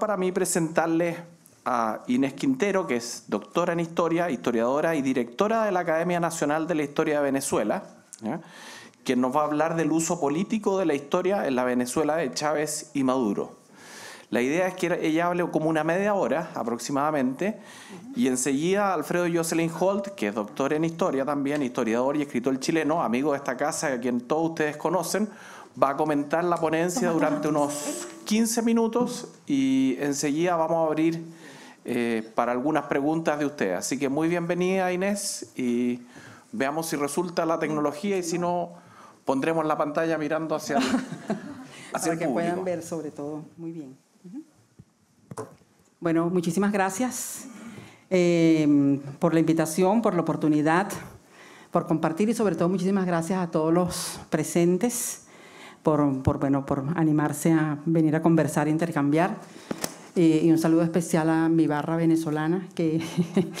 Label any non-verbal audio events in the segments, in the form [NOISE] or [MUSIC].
para mí presentarles a Inés Quintero, que es doctora en historia, historiadora y directora de la Academia Nacional de la Historia de Venezuela, quien nos va a hablar del uso político de la historia en la Venezuela de Chávez y Maduro. La idea es que ella hable como una media hora aproximadamente y enseguida Alfredo Jocelyn Holt, que es doctor en historia también, historiador y escritor chileno, amigo de esta casa, a quien todos ustedes conocen, va a comentar la ponencia durante unos 15 minutos y enseguida vamos a abrir eh, para algunas preguntas de usted. Así que muy bienvenida Inés y veamos si resulta la tecnología y si no pondremos la pantalla mirando hacia el, [LAUGHS] Para que puedan ver sobre todo. Muy bien. Bueno, muchísimas gracias em, por la invitación, por la oportunidad, por compartir y sobre todo muchísimas gracias a todos los presentes por, bueno, por animarse a venir a conversar, e intercambiar. y un saludo especial a mi barra venezolana, que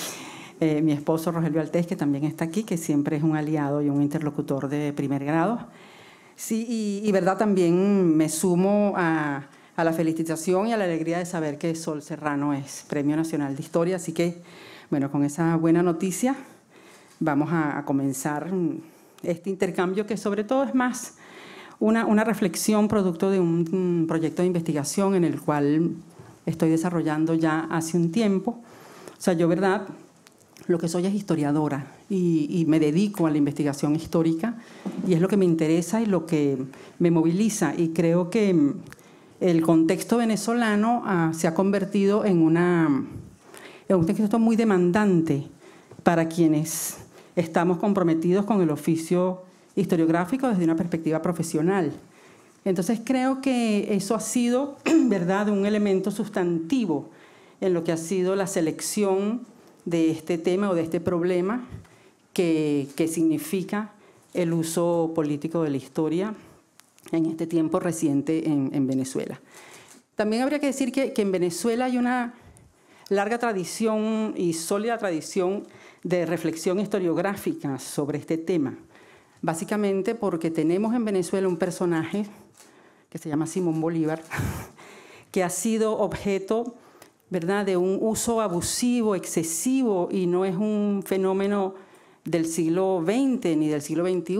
[LAUGHS] eh, mi esposo Rogelio Altez que también está aquí, que siempre es un aliado y un interlocutor de primer grado. Sí, y, verdad, también me sumo a, la felicitación y a la alegría de saber que Sol Serrano es Premio Nacional de Historia. Así que, bueno, con esa buena noticia vamos a comenzar este intercambio que sobre todo es más una, reflexión producto de un proyecto de investigación en el cual estoy desarrollando ya hace un tiempo. O sea, yo, ¿verdad? Lo que soy es historiadora y, me dedico a la investigación histórica y es lo que me interesa y lo que me moviliza. Y creo que el contexto venezolano ah, se ha convertido en, una, en un contexto muy demandante para quienes estamos comprometidos con el oficio historiográfico desde una perspectiva profesional. Entonces creo que eso ha sido, [CLEARS THROAT] ¿verdad?, un elemento sustantivo en lo que ha sido la selección de este tema o de este problema que, significa el uso político de la historia en este tiempo reciente en, Venezuela. También habría que decir que en Venezuela hay una larga tradición y sólida tradición de reflexión historiográfica sobre este tema básicamente porque tenemos en Venezuela un personaje que se llama Simón Bolívar, [LAUGHS] que ha sido objeto ¿verdad? de un uso abusivo, excesivo, y no es un fenómeno del siglo XX ni del siglo XXI.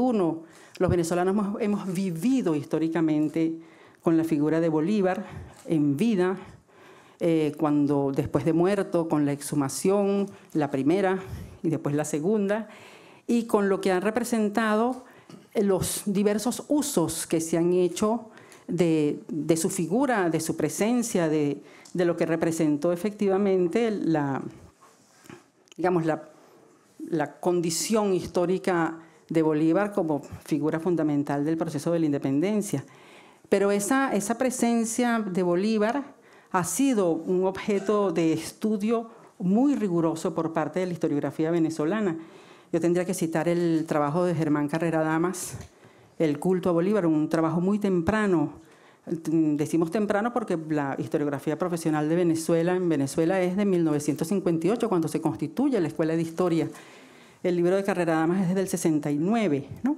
Los venezolanos hemos, vivido históricamente con la figura de Bolívar en vida, eh, cuando después de muerto, con la exhumación, la primera y después la segunda, y con lo que han representado eh, los diversos usos que se han hecho de, su figura, de su presencia, de, lo que representó efectivamente la, digamos, la, condición histórica de Bolívar como figura fundamental del proceso de la independencia. Pero esa presencia de Bolívar ha sido un objeto de estudio muy riguroso por parte de la historiografía venezolana. Yo tendría que citar el trabajo de Germán Carrera Damas, El culto a Bolívar, un trabajo muy temprano. Decimos temprano porque la historiografía profesional de Venezuela en Venezuela es de 1958, cuando se constituye la Escuela de Historia. El libro de Carrera Damas es del 69, ¿no?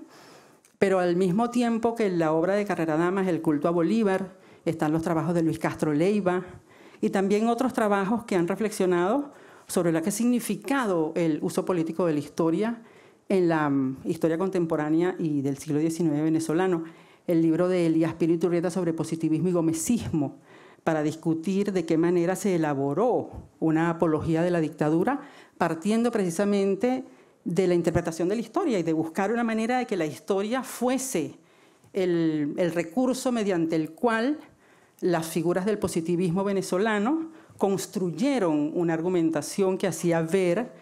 Pero al mismo tiempo que la obra de Carrera Damas, El culto a Bolívar, están los trabajos de Luis Castro Leiva y también otros trabajos que han reflexionado sobre la que ha significado el uso político de la historia en la mm, historia contemporánea y del siglo XIX venezolano, el libro de Elías Rieta sobre positivismo y gomecismo, para discutir de qué manera se elaboró una apología de la dictadura, partiendo precisamente de la interpretación de la historia y de buscar una manera de que la historia fuese el recurso mediante el cual las figuras del positivismo venezolano construyeron una argumentación que hacía ver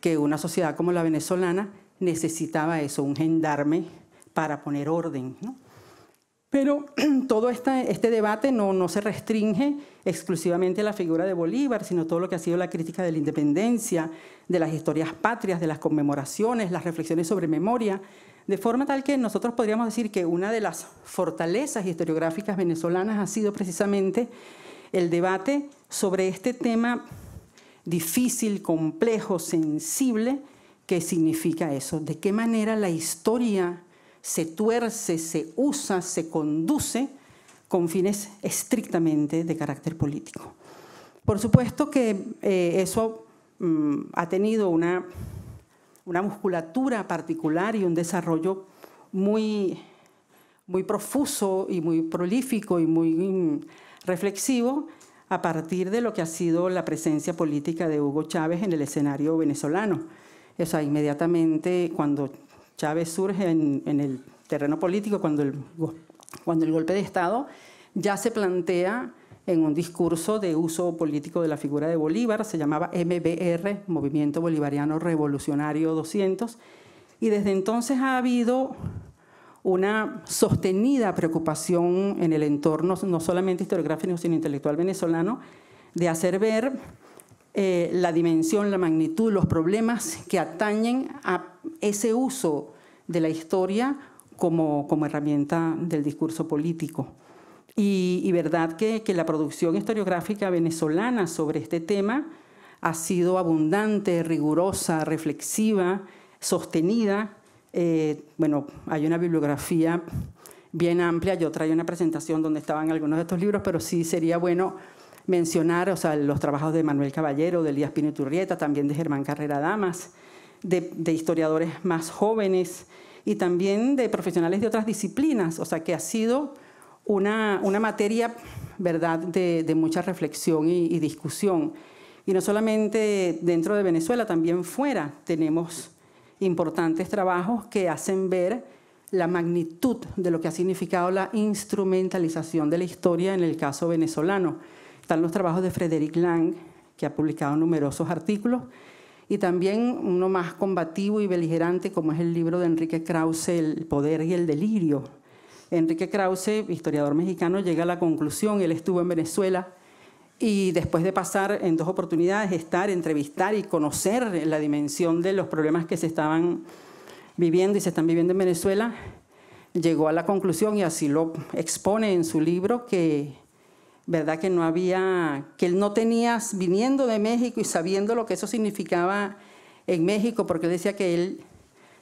que una sociedad como la venezolana necesitaba eso, un gendarme para poner orden. ¿no? Pero [CLEARS THROAT] todo este, debate no, no, se restringe exclusivamente a la figura de Bolívar, sino todo lo que ha sido la crítica de la independencia, de las historias patrias, de las conmemoraciones, las reflexiones sobre memoria, de forma tal que nosotros podríamos decir que una de las fortalezas historiográficas venezolanas ha sido precisamente el debate sobre este tema difícil, complejo, sensible, ¿qué significa eso, de qué manera la historia se tuerce, se usa, se conduce con fines estrictamente de carácter político. Por supuesto que eh, eso mm, ha tenido una, una musculatura particular y un desarrollo muy, muy profuso y muy prolífico y muy... Mm, reflexivo a partir de lo que ha sido la presencia política de Hugo Chávez en el escenario venezolano. O sea, inmediatamente cuando Chávez surge en, el terreno político, cuando el, cuando el golpe de Estado, ya se plantea en un discurso de uso político de la figura de Bolívar, se llamaba MBR, Movimiento Bolivariano Revolucionario 200, y desde entonces ha habido una sostenida preocupación en el entorno, no solamente historiográfico, sino intelectual venezolano, de hacer ver eh, la dimensión, la magnitud, los problemas que atañen a ese uso de la historia como, herramienta del discurso político. Y, y verdad que, la producción historiográfica venezolana sobre este tema ha sido abundante, rigurosa, reflexiva, sostenida eh, bueno, hay una bibliografía bien amplia, yo traía una presentación donde estaban algunos de estos libros, pero sí sería bueno mencionar o sea, los trabajos de Manuel Caballero, de Elías Pino Turrieta, también de Germán Carrera Damas, de, historiadores más jóvenes y también de profesionales de otras disciplinas, o sea que ha sido una, una, materia ¿verdad? De, mucha reflexión y, discusión. Y no solamente dentro de Venezuela, también fuera tenemos importantes trabajos que hacen ver la magnitud de lo que ha significado la instrumentalización de la historia en el caso venezolano. Están los trabajos de Frederick Lang, que ha publicado numerosos artículos, y también uno más combativo y beligerante, como es el libro de Enrique Krause, El poder y el delirio. Enrique Krause, historiador mexicano, llega a la conclusión, él estuvo en Venezuela, y después de pasar en dos oportunidades, estar, entrevistar y conocer la dimensión de los problemas que se estaban viviendo y se están viviendo en Venezuela, llegó a la conclusión, y así lo expone en su libro, que verdad que no había, que él no tenía, viniendo de México y sabiendo lo que eso significaba en México, porque decía que él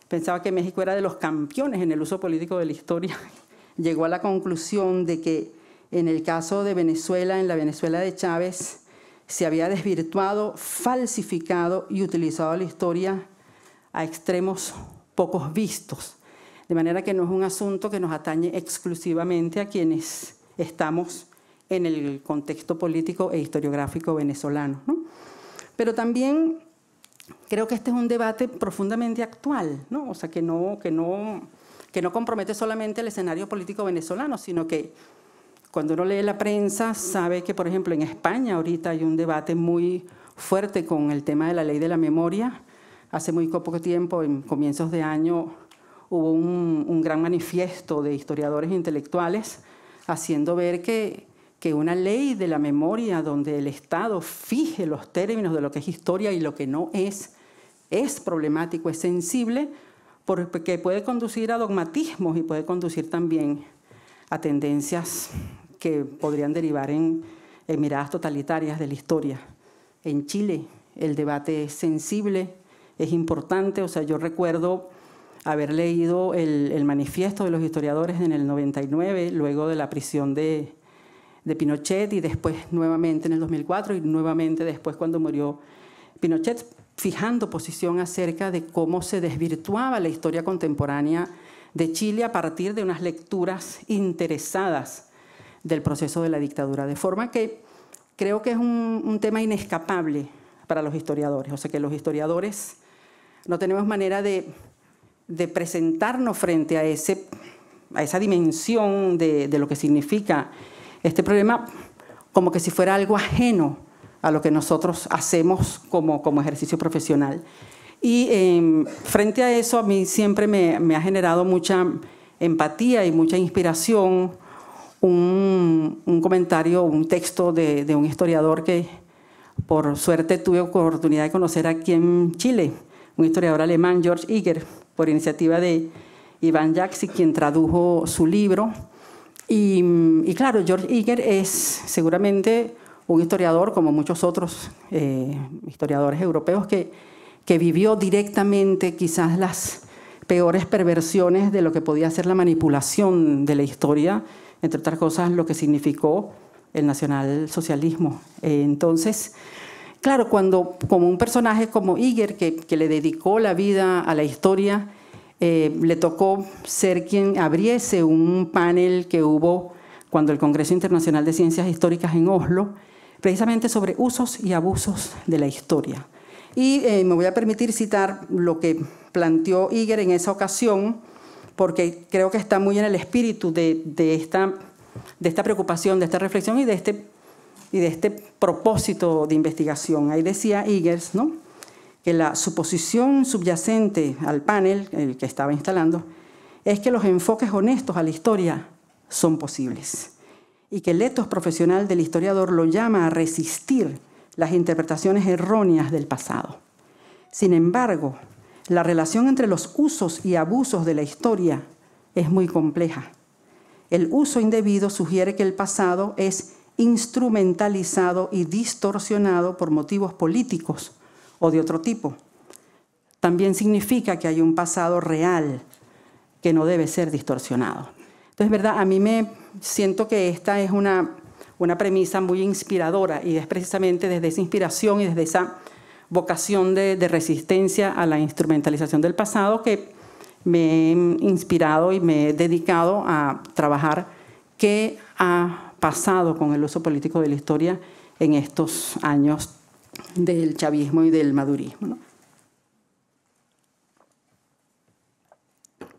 pensaba que México era de los campeones en el uso político de la historia, [LAUGHS] llegó a la conclusión de que en el caso de Venezuela, en la Venezuela de Chávez, se había desvirtuado, falsificado y utilizado la historia a extremos pocos vistos. De manera que no es un asunto que nos atañe exclusivamente a quienes estamos en el contexto político e historiográfico venezolano. ¿no? Pero también creo que este es un debate profundamente actual, ¿no? o sea, que no, que, no, que no compromete solamente el escenario político venezolano, sino que cuando uno lee la prensa, sabe que, por ejemplo, en España ahorita hay un debate muy fuerte con el tema de la ley de la memoria. Hace muy poco tiempo, en comienzos de año, hubo un, gran manifiesto de historiadores e intelectuales haciendo ver que, que una ley de la memoria donde el Estado fije los términos de lo que es historia y lo que no es, es problemático, es sensible, porque puede conducir a dogmatismos y puede conducir también a tendencias que podrían derivar en, miradas totalitarias de la historia. En Chile el debate es sensible, es importante, o sea, yo recuerdo haber leído el, manifiesto de los historiadores en el 99, luego de la prisión de, de, Pinochet y después nuevamente en el 2004 y nuevamente después cuando murió Pinochet, fijando posición acerca de cómo se desvirtuaba la historia contemporánea de Chile a partir de unas lecturas interesadas del proceso de la dictadura. De forma que creo que es un, tema inescapable para los historiadores, o sea que los historiadores no tenemos manera de, presentarnos frente a, ese, a esa dimensión de, lo que significa este problema como que si fuera algo ajeno a lo que nosotros hacemos como, como ejercicio profesional. Y em, frente a eso, a mí siempre me, ha generado mucha empatía y mucha inspiración un, comentario, un texto de, un historiador que por suerte tuve oportunidad de conocer aquí en Chile, un historiador alemán, George Iger, por iniciativa de Iván Jaxi, quien tradujo su libro. Y, claro, George Iger es seguramente un historiador, como muchos otros eh, historiadores europeos, que, que vivió directamente quizás las peores perversiones de lo que podía ser la manipulación de la historia entre otras cosas, lo que significó el nacionalsocialismo. entonces, claro, cuando como un personaje como Iger, que, le dedicó la vida a la historia, eh, le tocó ser quien abriese un panel que hubo cuando el Congreso Internacional de Ciencias Históricas en Oslo, precisamente sobre usos y abusos de la historia. Y eh, me voy a permitir citar lo que planteó Iger en esa ocasión, porque creo que está muy en el espíritu de, esta, preocupación, de esta reflexión y de, este, este propósito de investigación. Ahí decía iggers ¿no? que la suposición subyacente al panel, que estaba instalando, es que los enfoques honestos a la historia son posibles y que el etos profesional del historiador lo llama a resistir las interpretaciones erróneas del pasado. Sin embargo, la relación entre los usos y abusos de la historia es muy compleja. El uso indebido sugiere que el pasado es instrumentalizado y distorsionado por motivos políticos o de otro tipo. También significa que hay un pasado real que no debe ser distorsionado. Entonces, ¿verdad? A mí me siento que esta es una, una premisa muy inspiradora y es precisamente desde esa inspiración y desde esa vocación de, resistencia a la instrumentalización del pasado que me he inspirado y me he dedicado a trabajar qué ha pasado con el uso político de la historia en estos años del chavismo y del madurismo.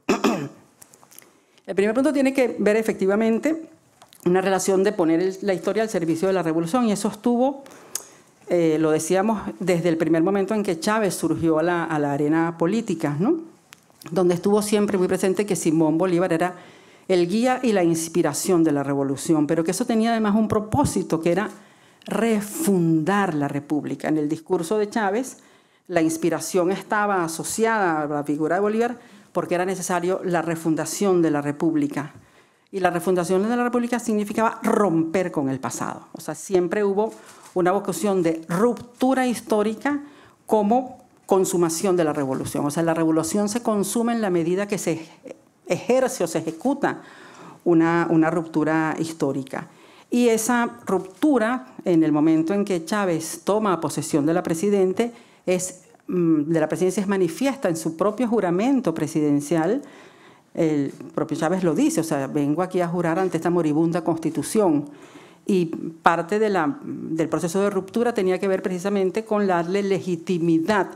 [CLEARS THROAT] El primer punto tiene que ver efectivamente una relación de poner la historia al servicio de la revolución y eso estuvo eh, lo decíamos desde el primer momento en que Chávez surgió a la, arena política, ¿no? donde estuvo siempre muy presente que Simón Bolívar era el guía y la inspiración de la revolución, pero que eso tenía además un propósito que era refundar la república. En el discurso de Chávez, la inspiración estaba asociada a la figura de Bolívar porque era necesario la refundación de la república. Y la refundación de la república significaba romper con el pasado. O sea, siempre hubo una vocación de ruptura histórica como consumación de la revolución. O sea, la revolución se consume en la medida que se ejerce o se ejecuta una, ruptura histórica. Y esa ruptura, en el momento en que Chávez toma posesión de la, presidencia, es, mm, de la presidencia, es manifiesta en su propio juramento presidencial. El propio Chávez lo dice, o sea, vengo aquí a jurar ante esta moribunda constitución y parte del proceso de ruptura tenía que ver precisamente con darle legitimidad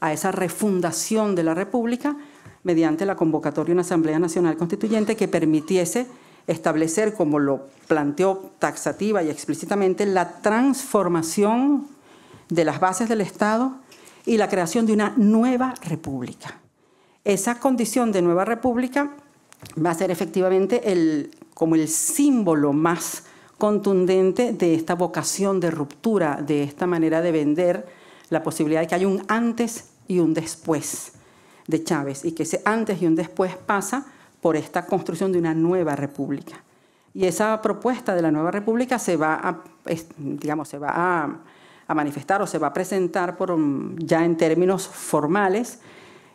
a esa refundación de la República mediante la convocatoria de una Asamblea Nacional Constituyente que permitiese establecer, como lo planteó taxativa y explícitamente, la transformación de las bases del Estado y la creación de una nueva república. Esa condición de nueva república va a ser efectivamente el, como el símbolo más contundente de esta vocación de ruptura, de esta manera de vender, la posibilidad de que hay un antes y un después de Chávez y que ese antes y un después pasa por esta construcción de una nueva república. Y esa propuesta de la nueva república se va a, digamos, se va a manifestar o se va a presentar por, mm, ya en términos formales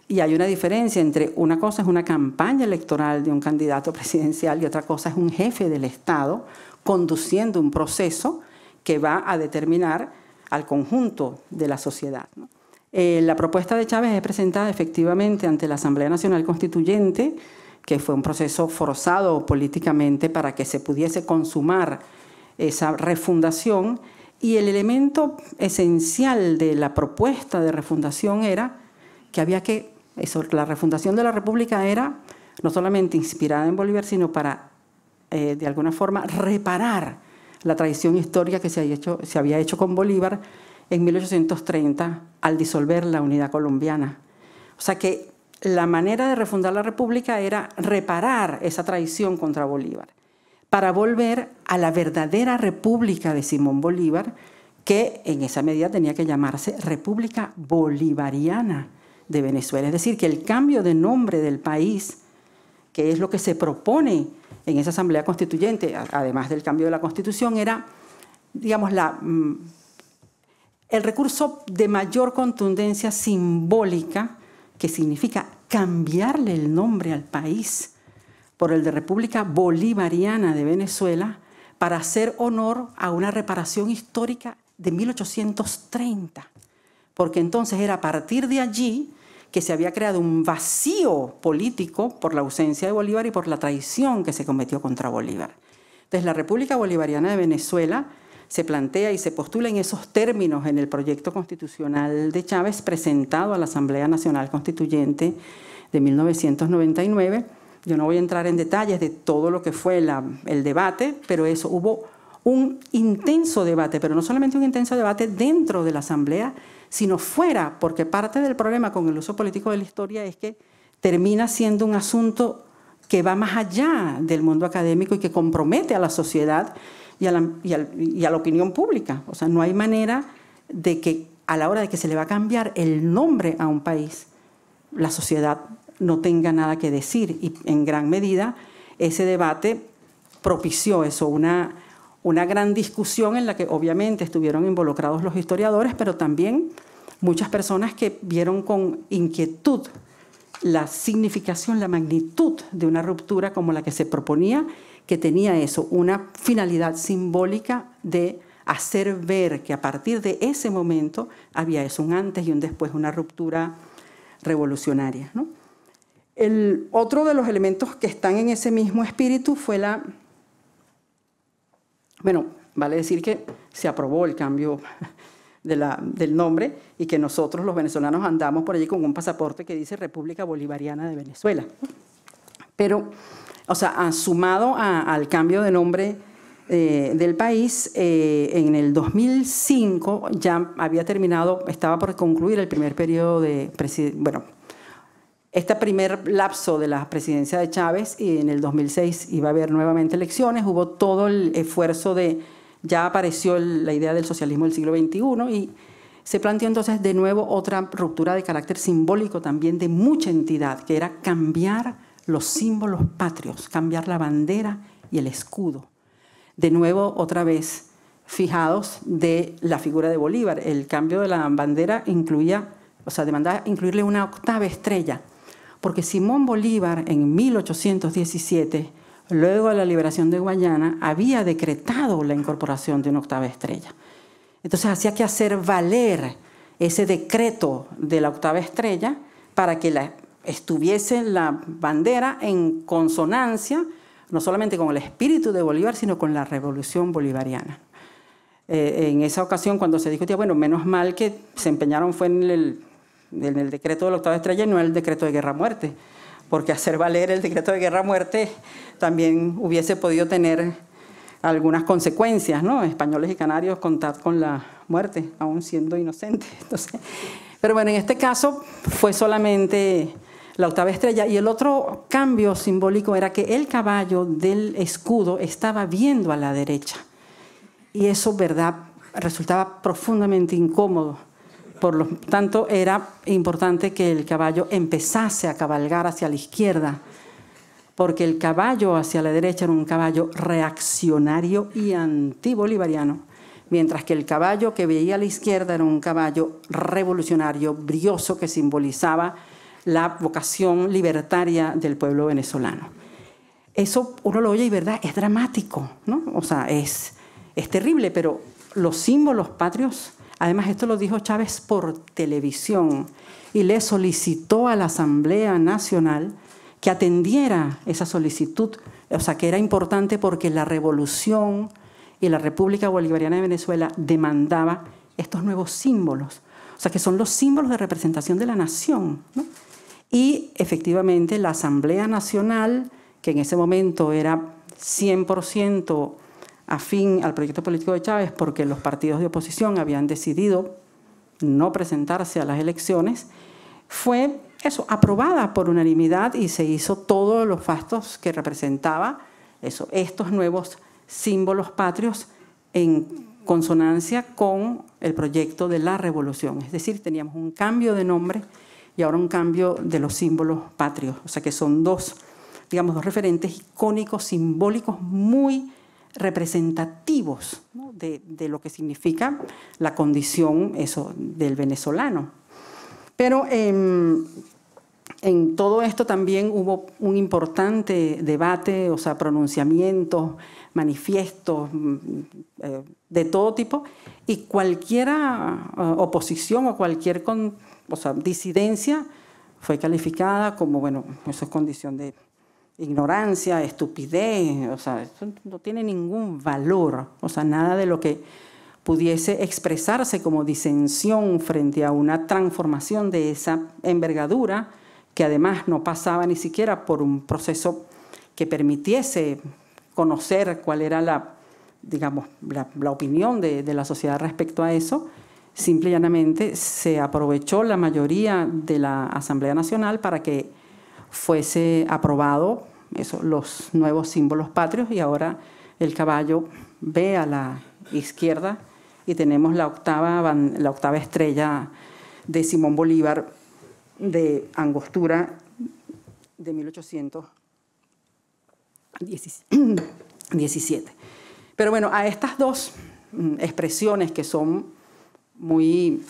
y hay una diferencia entre una cosa es una campaña electoral de un candidato presidencial y otra cosa es un jefe del Estado conduciendo un proceso que va a determinar al conjunto de la sociedad. Eh, la propuesta de Chávez es presentada efectivamente ante la Asamblea Nacional Constituyente, que fue un proceso forzado políticamente para que se pudiese consumar esa refundación. Y el elemento esencial de la propuesta de refundación era que había que, la refundación de la República era no solamente inspirada en Bolívar, sino para eh, de alguna forma, reparar la tradición histórica que se, había hecho, se había hecho con Bolívar en 1830 al disolver la unidad colombiana. O sea que la manera de refundar la República era reparar esa traición contra Bolívar, para volver a la verdadera República de Simón Bolívar, que en esa medida tenía que llamarse República Bolivariana de Venezuela. Es decir, que el cambio de nombre del país, que es lo que se propone en esa asamblea constituyente, además del cambio de la constitución, era, digamos, mm, el recurso de mayor contundencia simbólica, que significa cambiarle el nombre al país por el de República Bolivariana de Venezuela, para hacer honor a una reparación histórica de 1830, porque entonces era a partir de allí que se había creado un vacío político por la ausencia de Bolívar y por la traición que se cometió contra Bolívar. Entonces, la República Bolivariana de Venezuela se plantea y se postula en esos términos en el proyecto constitucional de Chávez presentado a la Asamblea Nacional Constituyente de 1999. Yo no voy a entrar en detalles de todo lo que fue el debate, pero eso hubo un intenso debate, pero no solamente un intenso debate dentro de la Asamblea, sino fuera porque parte del problema con el uso político de la historia es que termina siendo un asunto que va más allá del mundo académico y que compromete a la sociedad y a la, y a la opinión pública. O sea, no hay manera de que a la hora de que se le va a cambiar el nombre a un país, la sociedad no tenga nada que decir. Y en gran medida ese debate propició eso, una una gran discusión en la que obviamente estuvieron involucrados los historiadores, pero también muchas personas que vieron con inquietud la significación, la magnitud de una ruptura como la que se proponía, que tenía eso, una finalidad simbólica de hacer ver que a partir de ese momento había eso, un antes y un después, una ruptura revolucionaria. El otro de los elementos que están en ese mismo espíritu fue la bueno, vale decir que se aprobó el cambio [LAUGHS] del nombre y que nosotros los venezolanos andamos por allí con un pasaporte que dice República Bolivariana de Venezuela. Pero, o sea, ah, sumado al cambio de nombre eh, del país, eh, en el 2005 ya había terminado, estaba por concluir el primer periodo de, bueno, este primer lapso de la presidencia de Chávez y en el 2006 iba a haber nuevamente elecciones, hubo todo el esfuerzo de, ya apareció la idea del socialismo del siglo XXI y se planteó entonces de nuevo otra ruptura de carácter simbólico también de mucha entidad, que era cambiar los símbolos patrios, cambiar la bandera y el escudo. De nuevo, otra vez, fijados de la figura de Bolívar. El cambio de la bandera incluía, o sea, demandaba incluirle una octava estrella porque Simón Bolívar en 1817, luego de la liberación de Guayana, había decretado la incorporación de una octava estrella. Entonces hacía que hacer valer ese decreto de la octava estrella para que estuviese la bandera en consonancia no solamente con el espíritu de Bolívar, sino con la revolución bolivariana. Eh, en esa ocasión, cuando se discutía, bueno, menos mal que se empeñaron fue en el en el decreto de la octava estrella y no el decreto de guerra-muerte, porque hacer valer el decreto de guerra-muerte también hubiese podido tener algunas consecuencias, ¿no? Españoles y canarios contar con la muerte, aún siendo inocentes. [LAUGHS] pero bueno, en este caso fue solamente la octava estrella. Y el otro cambio simbólico era que el caballo del escudo estaba viendo a la derecha. Y eso, verdad, resultaba profundamente incómodo por lo tanto, era importante que el caballo empezase a cabalgar hacia la izquierda, porque el caballo hacia la derecha era un caballo reaccionario y antibolivariano, mientras que el caballo que veía a la izquierda era un caballo revolucionario, brioso, que simbolizaba la vocación libertaria del pueblo venezolano. Eso uno lo oye y verdad, es dramático, ¿no? O sea, es, es terrible, pero los símbolos patrios Además, esto lo dijo Chávez por televisión y le solicitó a la Asamblea Nacional que atendiera esa solicitud, o sea, que era importante porque la revolución y la República Bolivariana de Venezuela demandaba estos nuevos símbolos, o sea, que son los símbolos de representación de la nación. Y efectivamente la Asamblea Nacional, que en ese momento era 100% afín al proyecto político de Chávez porque los partidos de oposición habían decidido no presentarse a las elecciones, fue eso, aprobada por unanimidad y se hizo todos los fastos que representaba eso, estos nuevos símbolos patrios en consonancia con el proyecto de la revolución. Es decir, teníamos un cambio de nombre y ahora un cambio de los símbolos patrios. O sea que son dos, digamos, dos referentes icónicos, simbólicos muy representativos de, lo que significa la condición eso, del venezolano. Pero em, en todo esto también hubo un importante debate, o sea, pronunciamientos, manifiestos mm, eh, de todo tipo, y cualquier eh, oposición o cualquier disidencia fue calificada como, bueno, eso es condición de ignorancia, estupidez, o sea, no tiene ningún valor, o sea, nada de lo que pudiese expresarse como disensión frente a una transformación de esa envergadura, que además no pasaba ni siquiera por un proceso que permitiese conocer cuál era la, digamos, la, opinión de, de la sociedad respecto a eso, simple y llanamente se aprovechó la mayoría de la Asamblea Nacional para que fuese aprobado los nuevos símbolos patrios y ahora el caballo ve a la izquierda y tenemos la octava, la octava estrella de Simón Bolívar de Angostura de 1817. Pero bueno, a estas dos mm, expresiones que son muy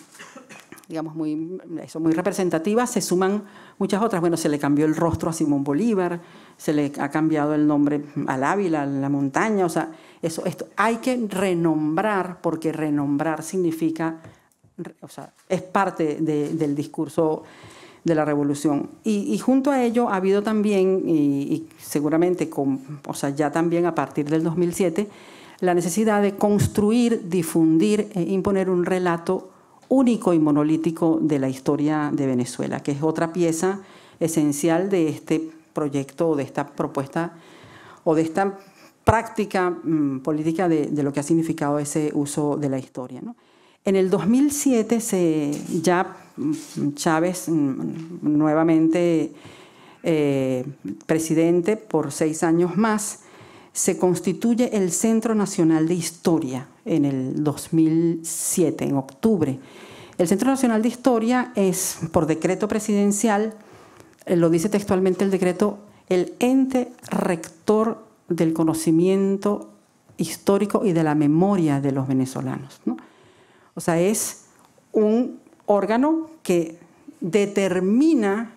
digamos, muy, muy representativas, se suman muchas otras. Bueno, se le cambió el rostro a Simón Bolívar, se le ha cambiado el nombre al Ávila, a la montaña, o sea, eso, esto, hay que renombrar, porque renombrar significa, o sea, es parte del discurso de la revolución. Y, junto a ello ha habido también, y, seguramente, con, o sea, ya también a partir del 2007, la necesidad de construir, difundir e imponer un relato único y monolítico de la historia de Venezuela, que es otra pieza esencial de este proyecto o de esta propuesta o de esta práctica mm, política de, lo que ha significado ese uso de la historia. En el 2007 se, ya mm, Chávez mm, nuevamente eh, presidente por seis años más, se constituye el Centro Nacional de Historia en el 2007, en octubre. El Centro Nacional de Historia es, por decreto presidencial, eh, lo dice textualmente el decreto, el ente rector del conocimiento histórico y de la memoria de los venezolanos. O sea, es un órgano que determina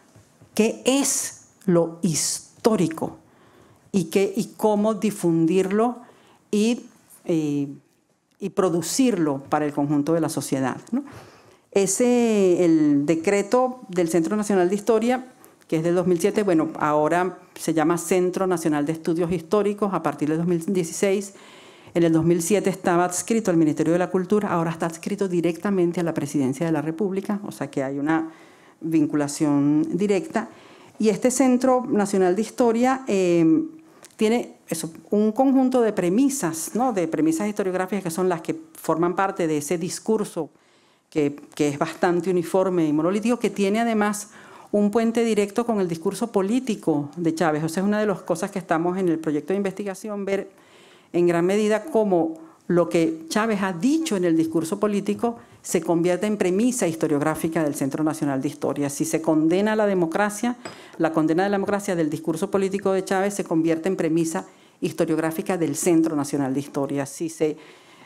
qué es lo histórico y, y cómo difundirlo y, eh, y, producirlo para el conjunto de la sociedad. Ese, el decreto del Centro Nacional de Historia, que es del 2007, bueno, ahora se llama Centro Nacional de Estudios Históricos, a partir del 2016. En el 2007 estaba adscrito al Ministerio de la Cultura, ahora está adscrito directamente a la Presidencia de la República, o sea que hay una vinculación directa. Y este Centro Nacional de Historia eh, tiene eso, un conjunto de premisas, ¿no? de premisas historiográficas que son las que forman parte de ese discurso que, que, es bastante uniforme y monolítico, que tiene además un puente directo con el discurso político de Chávez. O sea, es una de las cosas que estamos en el proyecto de investigación, ver en gran medida cómo lo que Chávez ha dicho en el discurso político se convierte en premisa historiográfica del Centro Nacional de Historia. Si se condena la democracia, la condena de la democracia del discurso político de Chávez se convierte en premisa historiográfica del Centro Nacional de Historia. Si se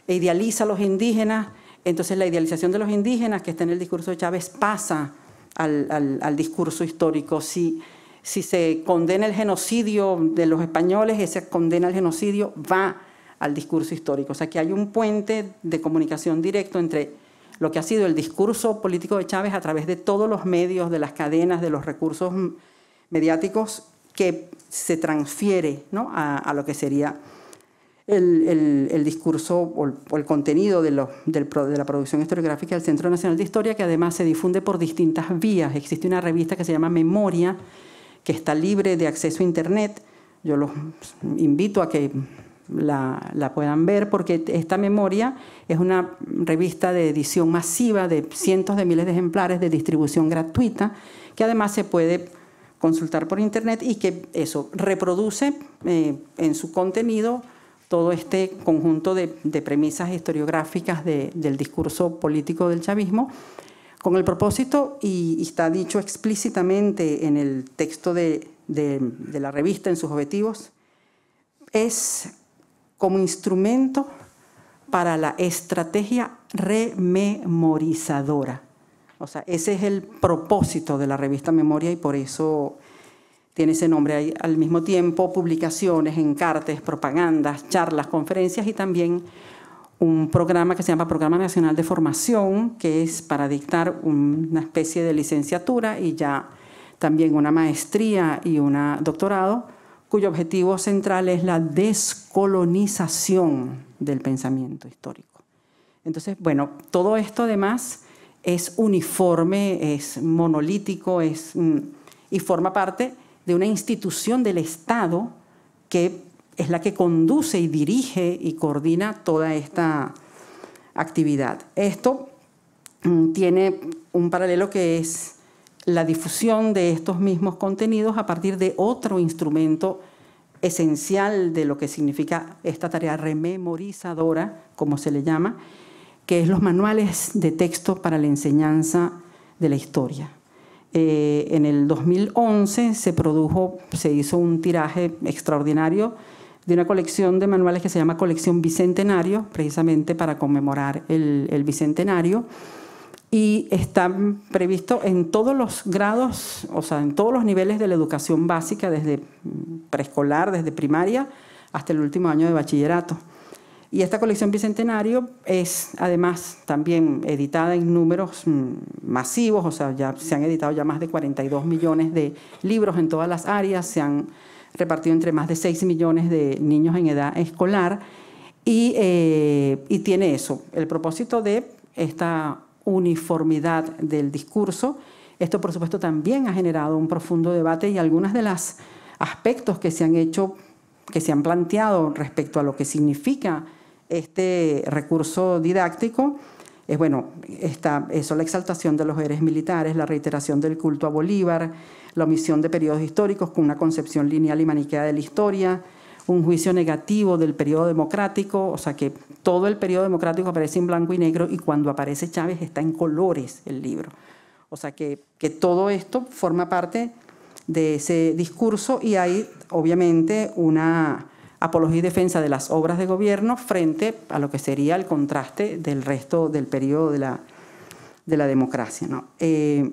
idealiza a los indígenas, entonces la idealización de los indígenas que está en el discurso de Chávez pasa al, discurso histórico. Si, si se condena el genocidio de los españoles, esa condena al genocidio va al discurso histórico. O sea que hay un puente de comunicación directo entre lo que ha sido el discurso político de Chávez a través de todos los medios, de las cadenas, de los recursos mediáticos que se transfiere a, lo que sería el, discurso o el, contenido de la producción historiográfica del Centro Nacional de Historia, que además se difunde por distintas vías. Existe una revista que se llama Memoria, que está libre de acceso a Internet. Yo los invito a que la, puedan ver, porque esta memoria es una revista de edición masiva de cientos de miles de ejemplares de distribución gratuita, que además se puede consultar por internet y que eso reproduce eh, en su contenido todo este conjunto de, premisas historiográficas del discurso político del chavismo, con el propósito, y, está dicho explícitamente en el texto de, de la revista, en sus objetivos, es como instrumento para la estrategia rememorizadora. O sea, ese es el propósito de la revista Memoria y por eso tiene ese nombre. al mismo tiempo publicaciones, encartes, propagandas, charlas, conferencias y también un programa que se llama Programa Nacional de Formación, que es para dictar una especie de licenciatura y ya también una maestría y un doctorado cuyo objetivo central es la descolonización del pensamiento histórico. Entonces, bueno, todo esto además es uniforme, es monolítico, es, mm, y forma parte de una institución del Estado que es la que conduce y dirige y coordina toda esta actividad. Esto mm, tiene un paralelo que es la difusión de estos mismos contenidos a partir de otro instrumento esencial de lo que significa esta tarea rememorizadora, como se le llama, que es los manuales de texto para la enseñanza de la historia. Eh, en el 2011 se produjo, se hizo un tiraje extraordinario de una colección de manuales que se llama Colección Bicentenario, precisamente para conmemorar el Bicentenario y está previsto en todos los grados, o sea, en todos los niveles de la educación básica, desde preescolar, desde primaria, hasta el último año de bachillerato. Y esta colección bicentenario es además también editada en números mm, masivos, o sea, ya se han editado ya más de 42 millones de libros en todas las áreas, se han repartido entre más de 6 millones de niños en edad escolar y, eh, y tiene eso, el propósito de esta uniformidad del discurso. Esto, por supuesto, también ha generado un profundo debate y algunos de los aspectos que se han hecho, que se han planteado respecto a lo que significa este recurso didáctico, es bueno, está eso, la exaltación de los eres militares, la reiteración del culto a Bolívar, la omisión de periodos históricos con una concepción lineal y maniquea de la historia, un juicio negativo del periodo democrático, o sea que todo el periodo democrático aparece en blanco y negro y cuando aparece Chávez está en colores el libro. O sea que, todo esto forma parte de ese discurso y hay obviamente una apología y defensa de las obras de gobierno frente a lo que sería el contraste del resto del periodo de la, democracia. Eh,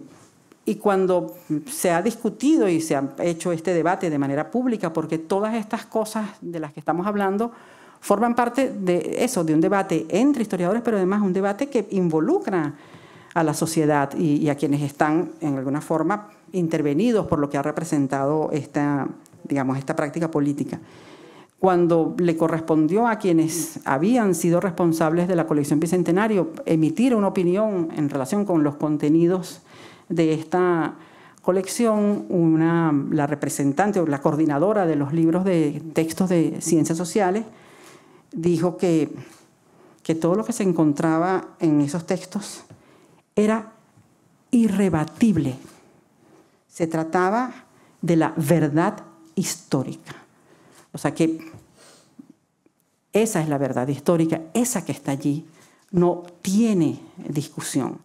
y cuando se ha discutido y se ha hecho este debate de manera pública, porque todas estas cosas de las que estamos hablando, forman parte de eso, de un debate entre historiadores, pero además un debate que involucra a la sociedad y, a quienes están, en alguna forma, intervenidos por lo que ha representado esta, digamos, esta práctica política. Cuando le correspondió a quienes habían sido responsables de la colección Bicentenario emitir una opinión en relación con los contenidos de esta colección, la representante o la coordinadora de los libros de textos de ciencias sociales, dijo que, que todo lo que se encontraba en esos textos era irrebatible. Se trataba de la verdad histórica. O sea que esa es la verdad histórica, esa que está allí, no tiene discusión.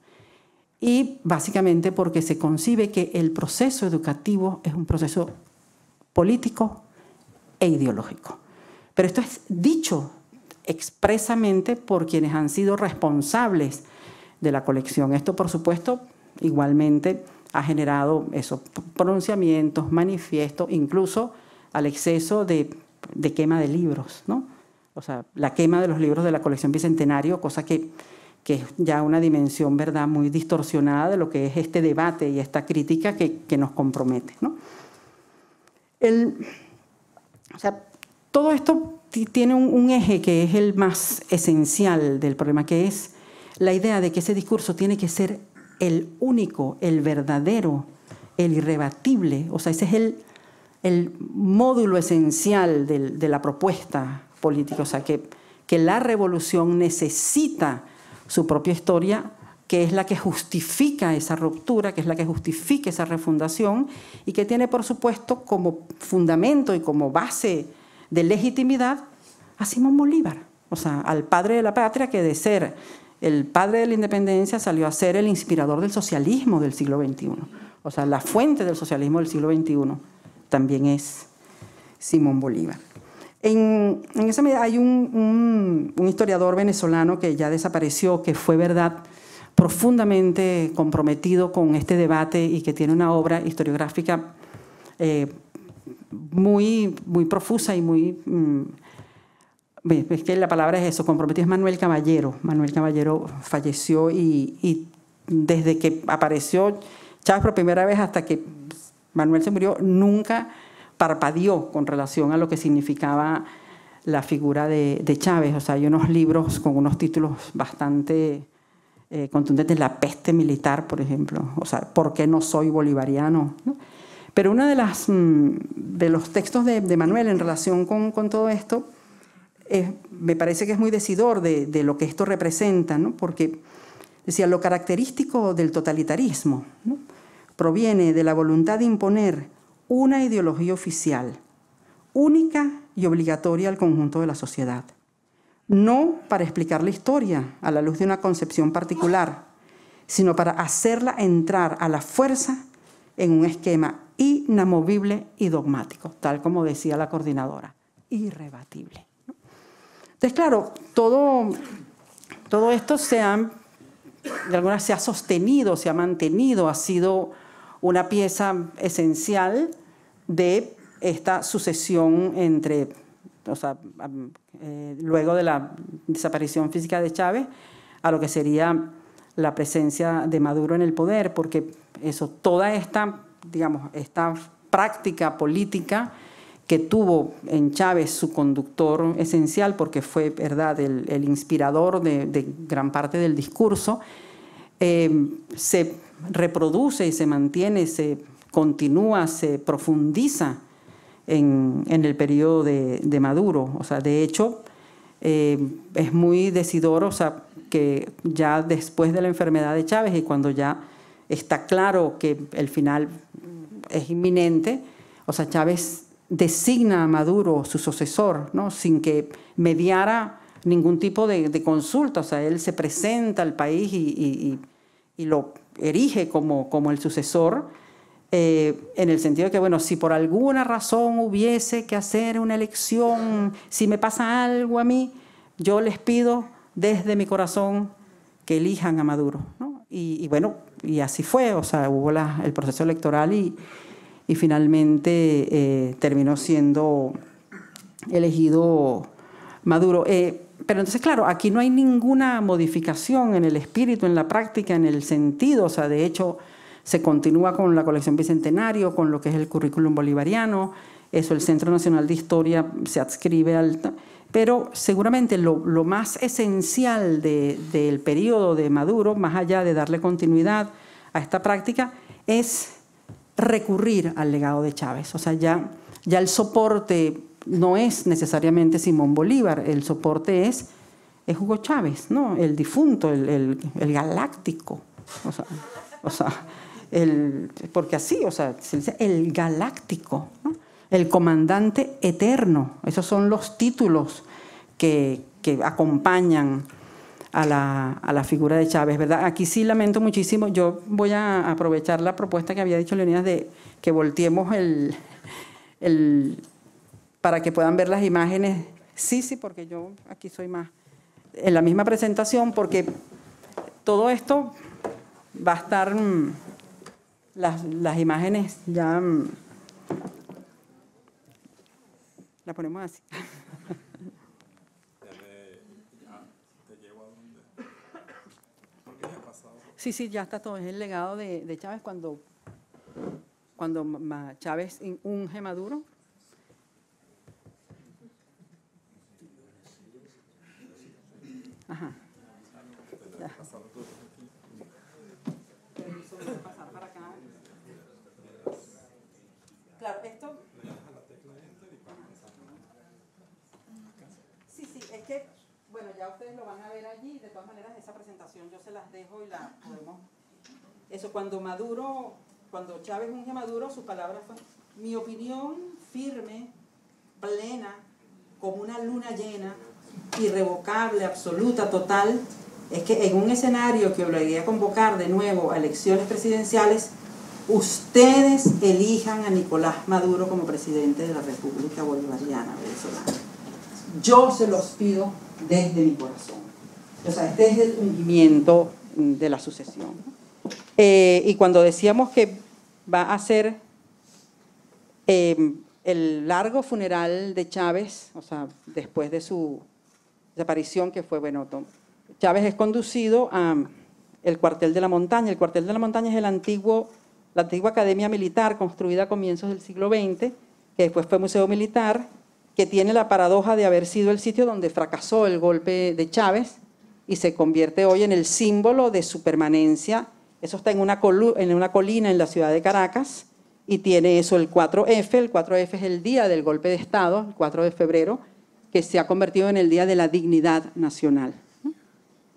Y básicamente porque se concibe que el proceso educativo es un proceso político e ideológico. Pero esto es dicho expresamente por quienes han sido responsables de la colección. Esto, por supuesto, igualmente ha generado esos pronunciamientos, manifiestos, incluso al exceso de, quema de libros, ¿no? O sea, la quema de los libros de la colección Bicentenario, cosa que, que es ya una dimensión, ¿verdad?, muy distorsionada de lo que es este debate y esta crítica que, nos compromete, ¿no? El, o sea, todo esto tiene un, eje que es el más esencial del problema, que es la idea de que ese discurso tiene que ser el único, el verdadero, el irrebatible. O sea, ese es el, módulo esencial de, la propuesta política. O sea, que, que la revolución necesita su propia historia, que es la que justifica esa ruptura, que es la que justifica esa refundación y que tiene, por supuesto, como fundamento y como base de legitimidad a Simón Bolívar, o sea, al padre de la patria que de ser el padre de la independencia salió a ser el inspirador del socialismo del siglo XXI. O sea, la fuente del socialismo del siglo XXI también es Simón Bolívar. En, esa medida hay un, historiador venezolano que ya desapareció, que fue verdad profundamente comprometido con este debate y que tiene una obra historiográfica eh, muy, muy profusa y muy... Mm, es que la palabra es eso, comprometido es Manuel Caballero. Manuel Caballero falleció y, desde que apareció Chávez por primera vez hasta que Manuel se murió, nunca parpadeó con relación a lo que significaba la figura de, de Chávez. O sea, hay unos libros con unos títulos bastante eh, contundentes, La peste militar, por ejemplo. O sea, ¿por qué no soy bolivariano? ¿No? Pero uno mm, de, los textos de, Manuel en relación con, todo esto me parece que es muy decidor de, lo que esto representa, porque decía, lo característico del totalitarismo proviene de la voluntad de imponer una ideología oficial, única y obligatoria al conjunto de la sociedad. No para explicar la historia a la luz de una concepción particular, sino para hacerla entrar a la fuerza en un esquema inamovible y dogmático, tal como decía la coordinadora, irrebatible. Entonces, claro, todo, todo esto se ha, de alguna se ha sostenido, se ha mantenido, ha sido una pieza esencial de esta sucesión entre, o sea, eh, luego de la desaparición física de Chávez, a lo que sería la presencia de Maduro en el poder, porque eso, toda esta digamos, esta práctica política que tuvo en Chávez su conductor esencial, porque fue ¿verdad? El, inspirador de, gran parte del discurso, em, se reproduce y se mantiene, se continúa, se profundiza en, el periodo de, Maduro. O sea, de hecho, em, es muy decidor, o sea, que ya después de la enfermedad de Chávez y cuando ya está claro que el final es inminente, o sea, Chávez designa a Maduro su sucesor, ¿no? sin que mediara ningún tipo de, consulta, o sea, él se presenta al país y, lo erige como, como el sucesor, eh, en el sentido de que, bueno, si por alguna razón hubiese que hacer una elección, si me pasa algo a mí, yo les pido desde mi corazón que elijan a Maduro. ¿no? y bueno, y así fue, o sea, hubo el proceso electoral y, finalmente eh, terminó siendo elegido Maduro. Eh, pero entonces, claro, aquí no hay ninguna modificación en el espíritu, en la práctica, en el sentido, o sea, de hecho se continúa con la colección Bicentenario, con lo que es el currículum bolivariano, eso, el Centro Nacional de Historia se adscribe al... Pero seguramente lo, más esencial del periodo de Maduro, más allá de darle continuidad a esta práctica, es recurrir al legado de Chávez. O sea, ya, ya el soporte no es necesariamente Simón Bolívar, el soporte es, Hugo Chávez, ¿no? el difunto, el, galáctico. O sea, porque así, o sea, se dice el galáctico el comandante eterno. Esos son los títulos que, acompañan a la, figura de Chávez, ¿verdad? Aquí sí lamento muchísimo, yo voy a aprovechar la propuesta que había dicho Leonidas de que volteemos el, para que puedan ver las imágenes. Sí, sí, porque yo aquí soy más en la misma presentación, porque todo esto va a estar mm, las, las imágenes ya mm, la ponemos así. Sí, sí, ya está todo. Es el legado de, Chávez cuando, cuando Chávez unge Maduro. Ajá. ya ustedes lo van a ver allí, de todas maneras esa presentación yo se las dejo y la podemos... Eso, cuando Maduro, cuando Chávez unge a Maduro, su palabra fue, mi opinión firme, plena, como una luna llena, irrevocable, absoluta, total, es que en un escenario que obligue a convocar de nuevo a elecciones presidenciales, ustedes elijan a Nicolás Maduro como presidente de la República Bolivariana Venezolana. Yo se los pido desde mi corazón. O sea, desde el hundimiento de la sucesión. Eh, y cuando decíamos que va a ser eh, el largo funeral de Chávez, o sea, después de su desaparición, que fue, bueno, Chávez es conducido a um, el cuartel de la montaña. El cuartel de la montaña es el antiguo, la antigua academia militar construida a comienzos del siglo XX, que después fue museo militar, que tiene la paradoja de haber sido el sitio donde fracasó el golpe de Chávez y se convierte hoy en el símbolo de su permanencia. Eso está en una, en una colina en la ciudad de Caracas y tiene eso el 4F. El 4F es el día del golpe de Estado, el 4 de febrero, que se ha convertido en el Día de la Dignidad Nacional.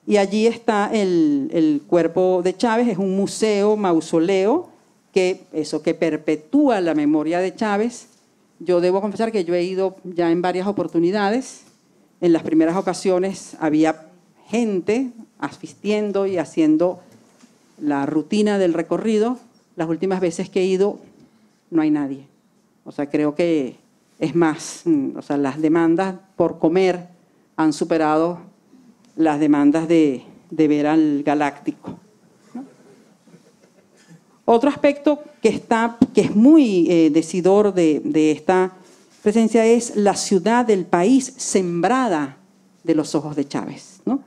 Y allí está el, cuerpo de Chávez, es un museo, mausoleo, que, eso, que perpetúa la memoria de Chávez yo debo confesar que yo he ido ya en varias oportunidades. En las primeras ocasiones había gente asistiendo y haciendo la rutina del recorrido. Las últimas veces que he ido no hay nadie. O sea, creo que es más, mm, o sea, las demandas por comer han superado las demandas de, de ver al galáctico. Otro aspecto que, está, que es muy eh, decidor de, esta presencia es la ciudad del país sembrada de los ojos de Chávez. ¿no?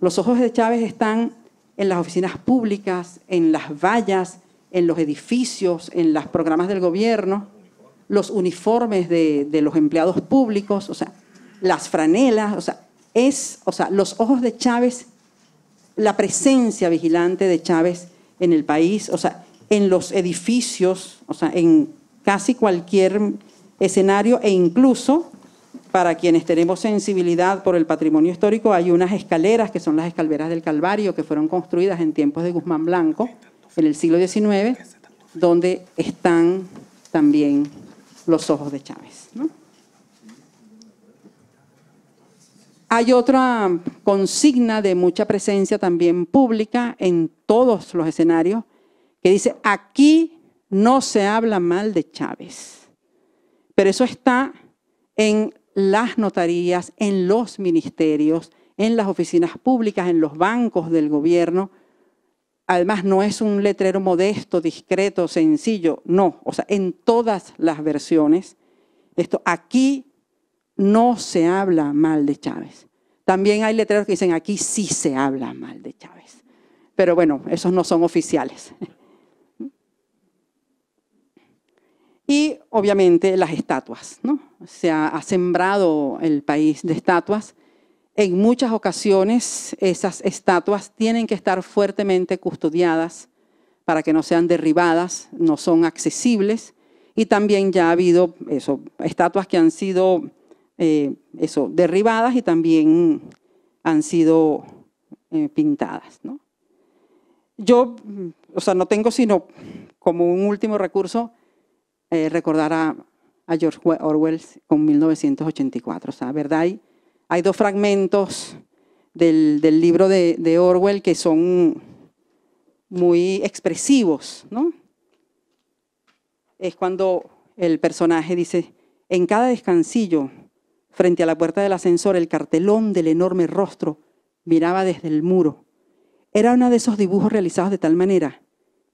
Los ojos de Chávez están en las oficinas públicas, en las vallas, en los edificios, en los programas del gobierno, los uniformes de, los empleados públicos, o sea, las franelas, o sea, es, o sea, los ojos de Chávez, la presencia vigilante de Chávez en el país, o sea, en los edificios, o sea, en casi cualquier escenario e incluso para quienes tenemos sensibilidad por el patrimonio histórico, hay unas escaleras que son las escaleras del Calvario que fueron construidas en tiempos de Guzmán Blanco en el siglo XIX, donde están también los ojos de Chávez. Hay otra consigna de mucha presencia también pública en todos los escenarios que dice, aquí no se habla mal de Chávez, pero eso está en las notarías, en los ministerios, en las oficinas públicas, en los bancos del gobierno. Además, no es un letrero modesto, discreto, sencillo, no, o sea, en todas las versiones. Esto, aquí no se habla mal de Chávez. También hay letreros que dicen, aquí sí se habla mal de Chávez. Pero bueno, esos no son oficiales. Y obviamente las estatuas, ¿no? Se ha, sembrado el país de estatuas. En muchas ocasiones esas estatuas tienen que estar fuertemente custodiadas para que no sean derribadas, no son accesibles. Y también ya ha habido estatuas que han sido eh, derribadas y también han sido eh, pintadas. Yo, o sea, no tengo sino como un último recurso eh, recordar a, George Orwell con 1984. O sea, ¿verdad? Hay, hay dos fragmentos del, libro de, Orwell que son muy expresivos, ¿no? Es cuando el personaje dice, en cada descansillo, frente a la puerta del ascensor, el cartelón del enorme rostro miraba desde el muro. Era uno de esos dibujos realizados de tal manera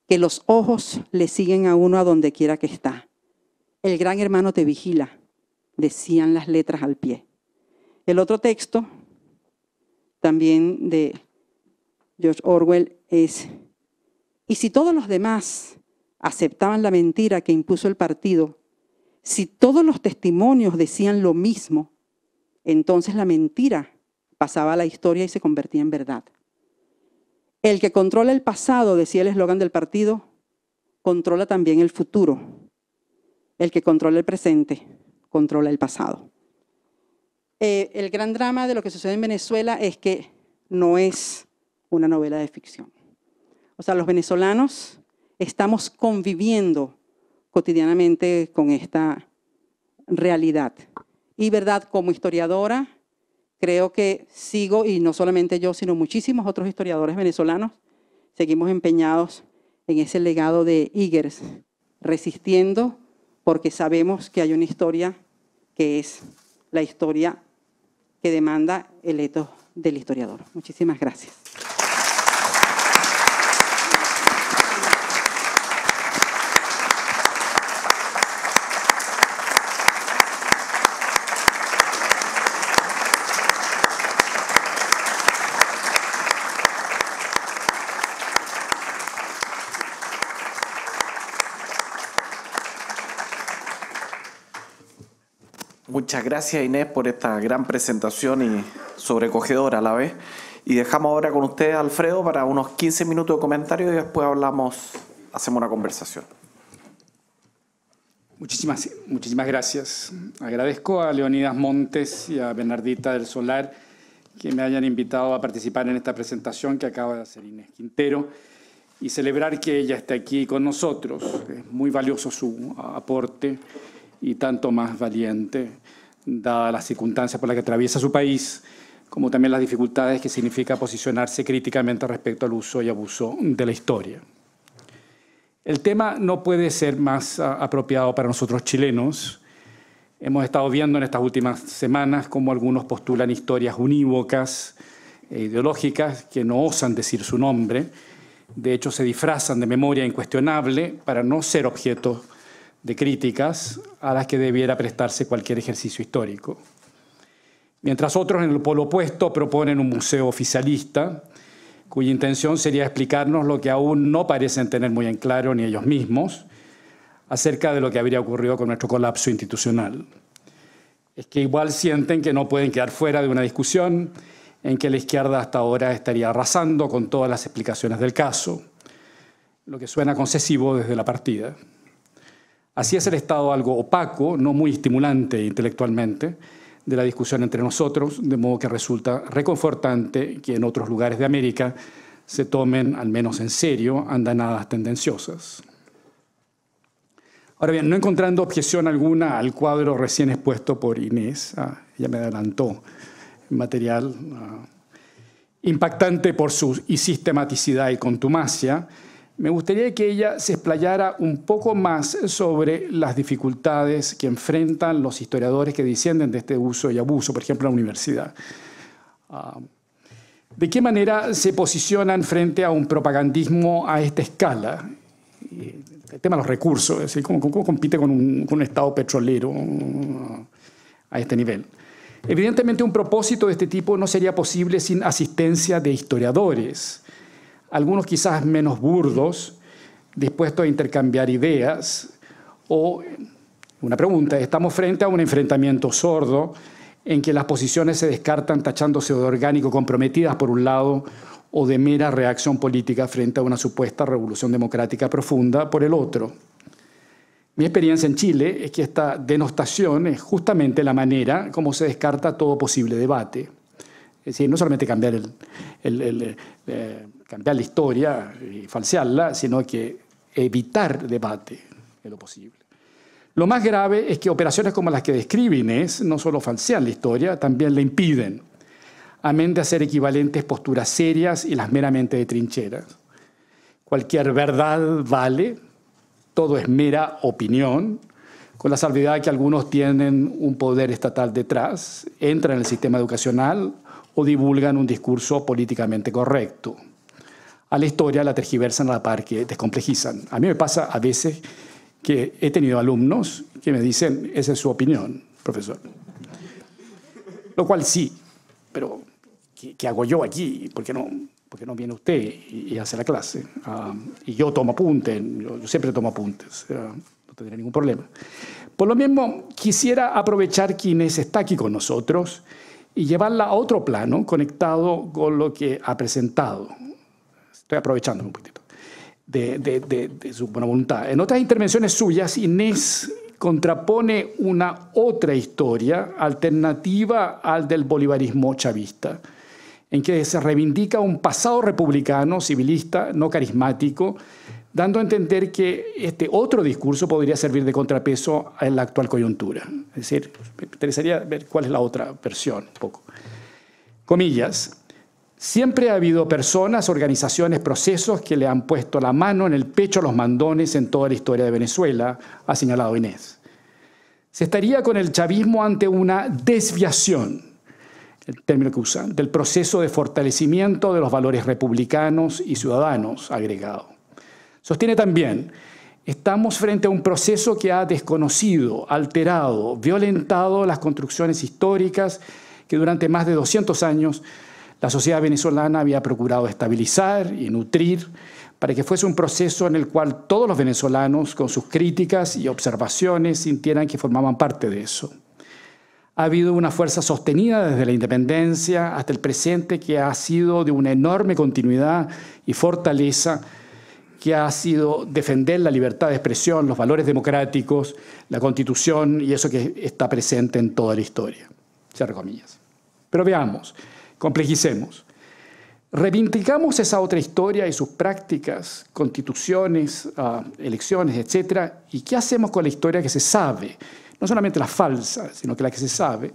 que los ojos le siguen a uno a donde quiera que está. El gran hermano te vigila, decían las letras al pie. El otro texto, también de George Orwell, es, y si todos los demás aceptaban la mentira que impuso el partido, si todos los testimonios decían lo mismo, entonces la mentira pasaba a la historia y se convertía en verdad. El que controla el pasado, decía el eslogan del partido, controla también el futuro. El que controla el presente, controla el pasado. Eh, el gran drama de lo que sucede en Venezuela es que no es una novela de ficción. O sea, los venezolanos estamos conviviendo cotidianamente con esta realidad. Y verdad, como historiadora, creo que sigo, y no solamente yo, sino muchísimos otros historiadores venezolanos, seguimos empeñados en ese legado de Igers, resistiendo porque sabemos que hay una historia que es la historia que demanda el etos del historiador. Muchísimas gracias. gracias Inés por esta gran presentación y sobrecogedora a la vez. Y dejamos ahora con usted, Alfredo, para unos 15 minutos de comentario y después hablamos, hacemos una conversación. Muchísimas, muchísimas gracias. Agradezco a Leonidas Montes y a Bernardita del Solar que me hayan invitado a participar en esta presentación que acaba de hacer Inés Quintero y celebrar que ella esté aquí con nosotros. Es muy valioso su aporte y tanto más valiente dadas las circunstancias por la que atraviesa su país, como también las dificultades que significa posicionarse críticamente respecto al uso y abuso de la historia. El tema no puede ser más ah, apropiado para nosotros chilenos. Hemos estado viendo en estas últimas semanas cómo algunos postulan historias unívocas e ideológicas que no osan decir su nombre. De hecho, se disfrazan de memoria incuestionable para no ser objeto de críticas a las que debiera prestarse cualquier ejercicio histórico. Mientras otros en el polo opuesto proponen un museo oficialista, cuya intención sería explicarnos lo que aún no parecen tener muy en claro ni ellos mismos acerca de lo que habría ocurrido con nuestro colapso institucional. Es que igual sienten que no pueden quedar fuera de una discusión en que la izquierda hasta ahora estaría arrasando con todas las explicaciones del caso, lo que suena concesivo desde la partida. Así es el Estado algo opaco, no muy estimulante intelectualmente, de la discusión entre nosotros, de modo que resulta reconfortante que en otros lugares de América se tomen, al menos en serio, andanadas tendenciosas. Ahora bien, no encontrando objeción alguna al cuadro recién expuesto por Inés, ya ah, me adelantó material, ah, impactante por su sistematicidad y contumacia, me gustaría que ella se explayara un poco más sobre las dificultades que enfrentan los historiadores que descienden de este uso y abuso, por ejemplo, la universidad. Ah, ¿De qué manera se posicionan frente a un propagandismo a esta escala? Eh, el tema de los recursos, es decir, ¿cómo, compite con un Estado petrolero ah, a este nivel? Evidentemente un propósito de este tipo no sería posible sin asistencia de historiadores algunos quizás menos burdos, dispuestos a intercambiar ideas, o una pregunta, estamos frente a un enfrentamiento sordo en que las posiciones se descartan tachándose de orgánico comprometidas por un lado o de mera reacción política frente a una supuesta revolución democrática profunda por el otro. Mi experiencia en Chile es que esta denostación es justamente la manera como se descarta todo posible debate. Es decir, no solamente cambiar el, eh, cambiar la historia y falsearla, sino que evitar debate en lo posible. Lo más grave es que operaciones como las que describe Inés no solo falsean la historia, también la impiden, amén de hacer equivalentes posturas serias y las meramente de trincheras. Cualquier verdad vale, todo es mera opinión, con la salvedad de que algunos tienen un poder estatal detrás, entran en el sistema educacional o divulgan un discurso políticamente correcto a la historia la tergiversan a la par que descomplejizan. A mí me pasa a veces que he tenido alumnos que me dicen, esa es su opinión, profesor. Lo cual sí, pero ¿qué, hago yo aquí? ¿Por qué no, por no viene usted y, hace la clase? Ah, y yo tomo apuntes, yo, siempre tomo apuntes, no tendría ningún problema. Por lo mismo, quisiera aprovechar quienes está aquí con nosotros y llevarla a otro plano conectado con lo que ha presentado. Estoy aprovechando un poquito de, de su buena voluntad. En otras intervenciones suyas, Inés contrapone una otra historia alternativa al del bolivarismo chavista, en que se reivindica un pasado republicano, civilista, no carismático, dando a entender que este otro discurso podría servir de contrapeso a la actual coyuntura. Es decir, me interesaría ver cuál es la otra versión un poco. Comillas, Siempre ha habido personas, organizaciones, procesos que le han puesto la mano en el pecho a los mandones en toda la historia de Venezuela, ha señalado Inés. Se estaría con el chavismo ante una desviación, el término que usan, del proceso de fortalecimiento de los valores republicanos y ciudadanos, agregado. Sostiene también, estamos frente a un proceso que ha desconocido, alterado, violentado las construcciones históricas que durante más de 200 años la sociedad venezolana había procurado estabilizar y nutrir para que fuese un proceso en el cual todos los venezolanos, con sus críticas y observaciones, sintieran que formaban parte de eso. Ha habido una fuerza sostenida desde la independencia hasta el presente que ha sido de una enorme continuidad y fortaleza, que ha sido defender la libertad de expresión, los valores democráticos, la constitución y eso que está presente en toda la historia. Cerro comillas. Pero veamos complejicemos. Reivindicamos esa otra historia y sus prácticas, constituciones, ah, elecciones, etc. ¿Y qué hacemos con la historia que se sabe? No solamente la falsa, sino que la que se sabe.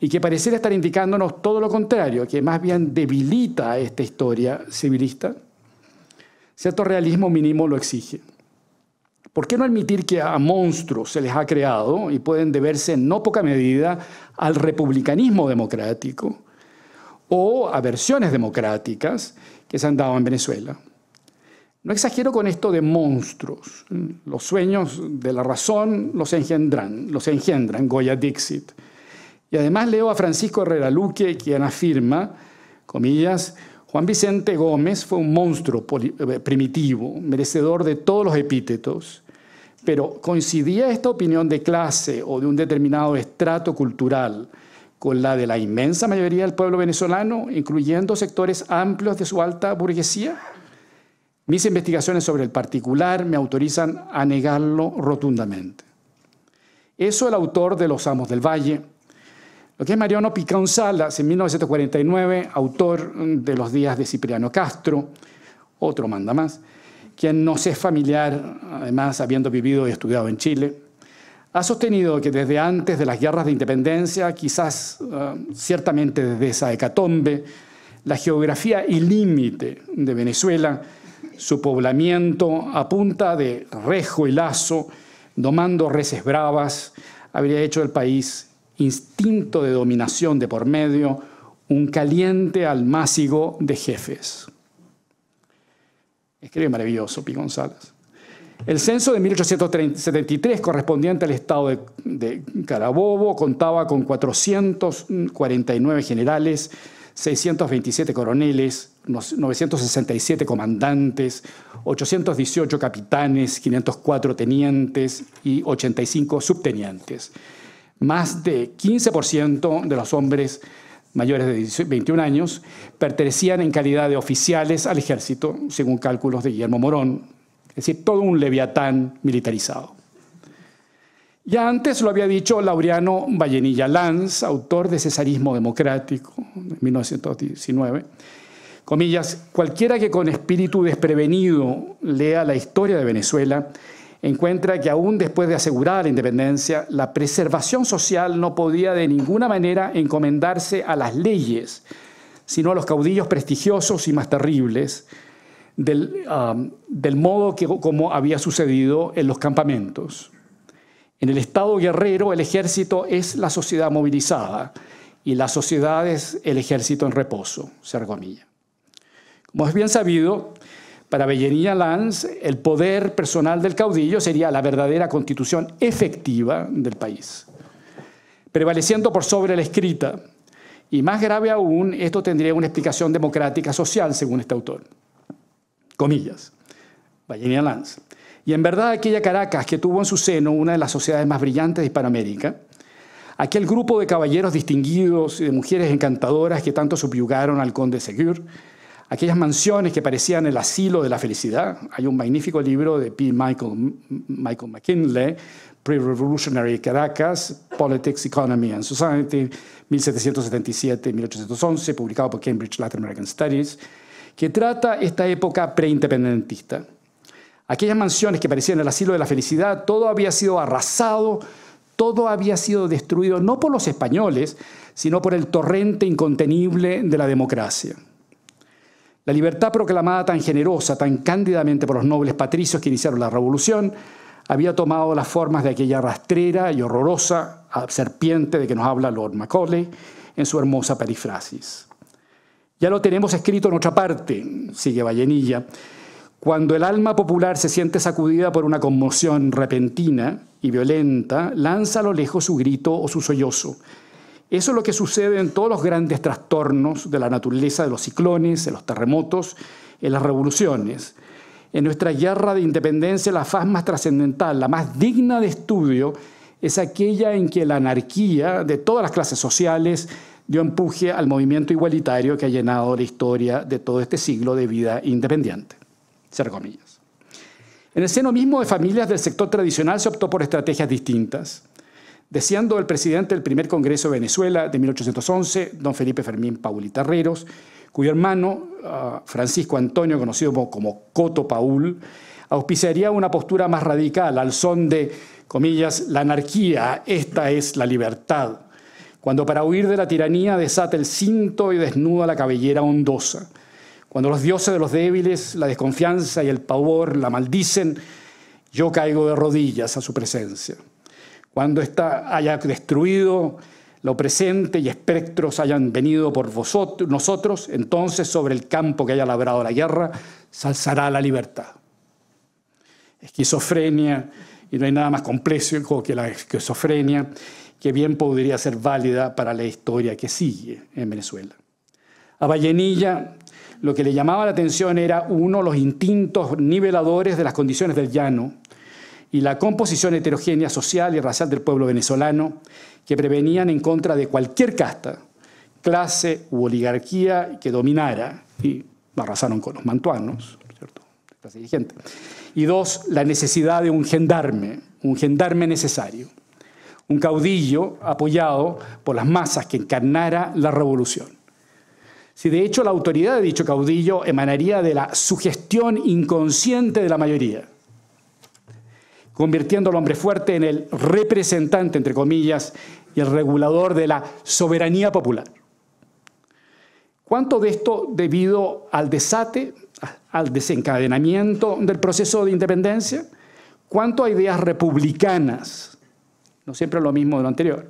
Y que pareciera estar indicándonos todo lo contrario, que más bien debilita esta historia civilista. Cierto realismo mínimo lo exige. ¿Por qué no admitir que a monstruos se les ha creado y pueden deberse en no poca medida al republicanismo democrático? o aversiones democráticas que se han dado en Venezuela. No exagero con esto de monstruos. Los sueños de la razón los engendran, los engendran, Goya Dixit. Y además leo a Francisco Herrera Luque, quien afirma, comillas, Juan Vicente Gómez fue un monstruo eh, primitivo, merecedor de todos los epítetos, pero coincidía esta opinión de clase o de un determinado estrato cultural con la de la inmensa mayoría del pueblo venezolano, incluyendo sectores amplios de su alta burguesía? Mis investigaciones sobre el particular me autorizan a negarlo rotundamente. Eso el autor de Los Amos del Valle, lo que es Mariano Picón en 1949, autor de Los Días de Cipriano Castro, otro manda más, quien nos es familiar, además habiendo vivido y estudiado en Chile, ha sostenido que desde antes de las guerras de independencia, quizás eh, ciertamente desde esa hecatombe, la geografía y límite de Venezuela, su poblamiento a punta de rejo y lazo, domando reses bravas, habría hecho del país instinto de dominación de por medio, un caliente almácigo de jefes. Escribe maravilloso P. González. El censo de 1873, correspondiente al estado de, Carabobo, contaba con 449 generales, 627 coroneles, 967 comandantes, 818 capitanes, 504 tenientes y 85 subtenientes. Más de 15% de los hombres mayores de 21 años pertenecían en calidad de oficiales al ejército, según cálculos de Guillermo Morón, es decir, todo un leviatán militarizado. Ya antes lo había dicho Laureano Vallenilla Lanz, autor de Cesarismo Democrático, en 1919. Comillas, cualquiera que con espíritu desprevenido lea la historia de Venezuela encuentra que aún después de asegurar la independencia, la preservación social no podía de ninguna manera encomendarse a las leyes, sino a los caudillos prestigiosos y más terribles, Um, del, modo como había sucedido en los campamentos. En el Estado guerrero el ejército es la sociedad movilizada y la sociedad es el ejército en reposo, Sergomilla. Como es bien sabido, para Bellería Lanz el poder personal del caudillo sería la verdadera constitución efectiva del país, prevaleciendo por sobre la escrita. Y más grave aún, esto tendría una explicación democrática social, según este autor comillas, Virginia Lance. Y en verdad aquella Caracas que tuvo en su seno una de las sociedades más brillantes de Hispanoamérica, aquel grupo de caballeros distinguidos y de mujeres encantadoras que tanto subyugaron al conde Segur, aquellas mansiones que parecían el asilo de la felicidad. Hay un magnífico libro de P. Michael, Michael McKinley, Pre-Revolutionary Caracas, Politics, Economy and Society, 1777-1811, publicado por Cambridge Latin American Studies, que trata esta época preindependentista. Aquellas mansiones que parecían el asilo de la felicidad, todo había sido arrasado, todo había sido destruido, no por los españoles, sino por el torrente incontenible de la democracia. La libertad proclamada tan generosa, tan cándidamente por los nobles patricios que iniciaron la revolución, había tomado las formas de aquella rastrera y horrorosa serpiente de que nos habla Lord Macaulay en su hermosa perifrasis. Ya lo tenemos escrito en otra parte, sigue Vallenilla. Cuando el alma popular se siente sacudida por una conmoción repentina y violenta, lanza a lo lejos su grito o su sollozo. Eso es lo que sucede en todos los grandes trastornos de la naturaleza, de los ciclones, de los terremotos, en las revoluciones. En nuestra guerra de independencia, la faz más trascendental, la más digna de estudio, es aquella en que la anarquía de todas las clases sociales dio empuje al movimiento igualitario que ha llenado la historia de todo este siglo de vida independiente. En el seno mismo de familias del sector tradicional se optó por estrategias distintas. Deseando el presidente del primer Congreso de Venezuela de 1811, don Felipe Fermín Pauli Terreros, cuyo hermano, ah, Francisco Antonio, conocido como, como Coto Paul, auspiciaría una postura más radical al son de, comillas, la anarquía, esta es la libertad, cuando para huir de la tiranía desata el cinto y desnuda la cabellera hondosa, cuando los dioses de los débiles, la desconfianza y el pavor la maldicen, yo caigo de rodillas a su presencia. Cuando está haya destruido lo presente y espectros hayan venido por vosotros, nosotros, entonces sobre el campo que haya labrado la guerra, salzará la libertad. Esquizofrenia, y no hay nada más complejo que la esquizofrenia, que bien podría ser válida para la historia que sigue en Venezuela. A Vallenilla lo que le llamaba la atención era, uno, los instintos niveladores de las condiciones del llano y la composición heterogénea social y racial del pueblo venezolano, que prevenían en contra de cualquier casta, clase u oligarquía que dominara, y arrasaron con los mantuanos, ¿cierto? dirigente. Y dos, la necesidad de un gendarme, un gendarme necesario un caudillo apoyado por las masas que encarnara la revolución. Si de hecho la autoridad de dicho caudillo emanaría de la sugestión inconsciente de la mayoría, convirtiendo al hombre fuerte en el representante, entre comillas, y el regulador de la soberanía popular. ¿Cuánto de esto debido al desate, al desencadenamiento del proceso de independencia? ¿Cuánto a ideas republicanas no siempre lo mismo de lo anterior.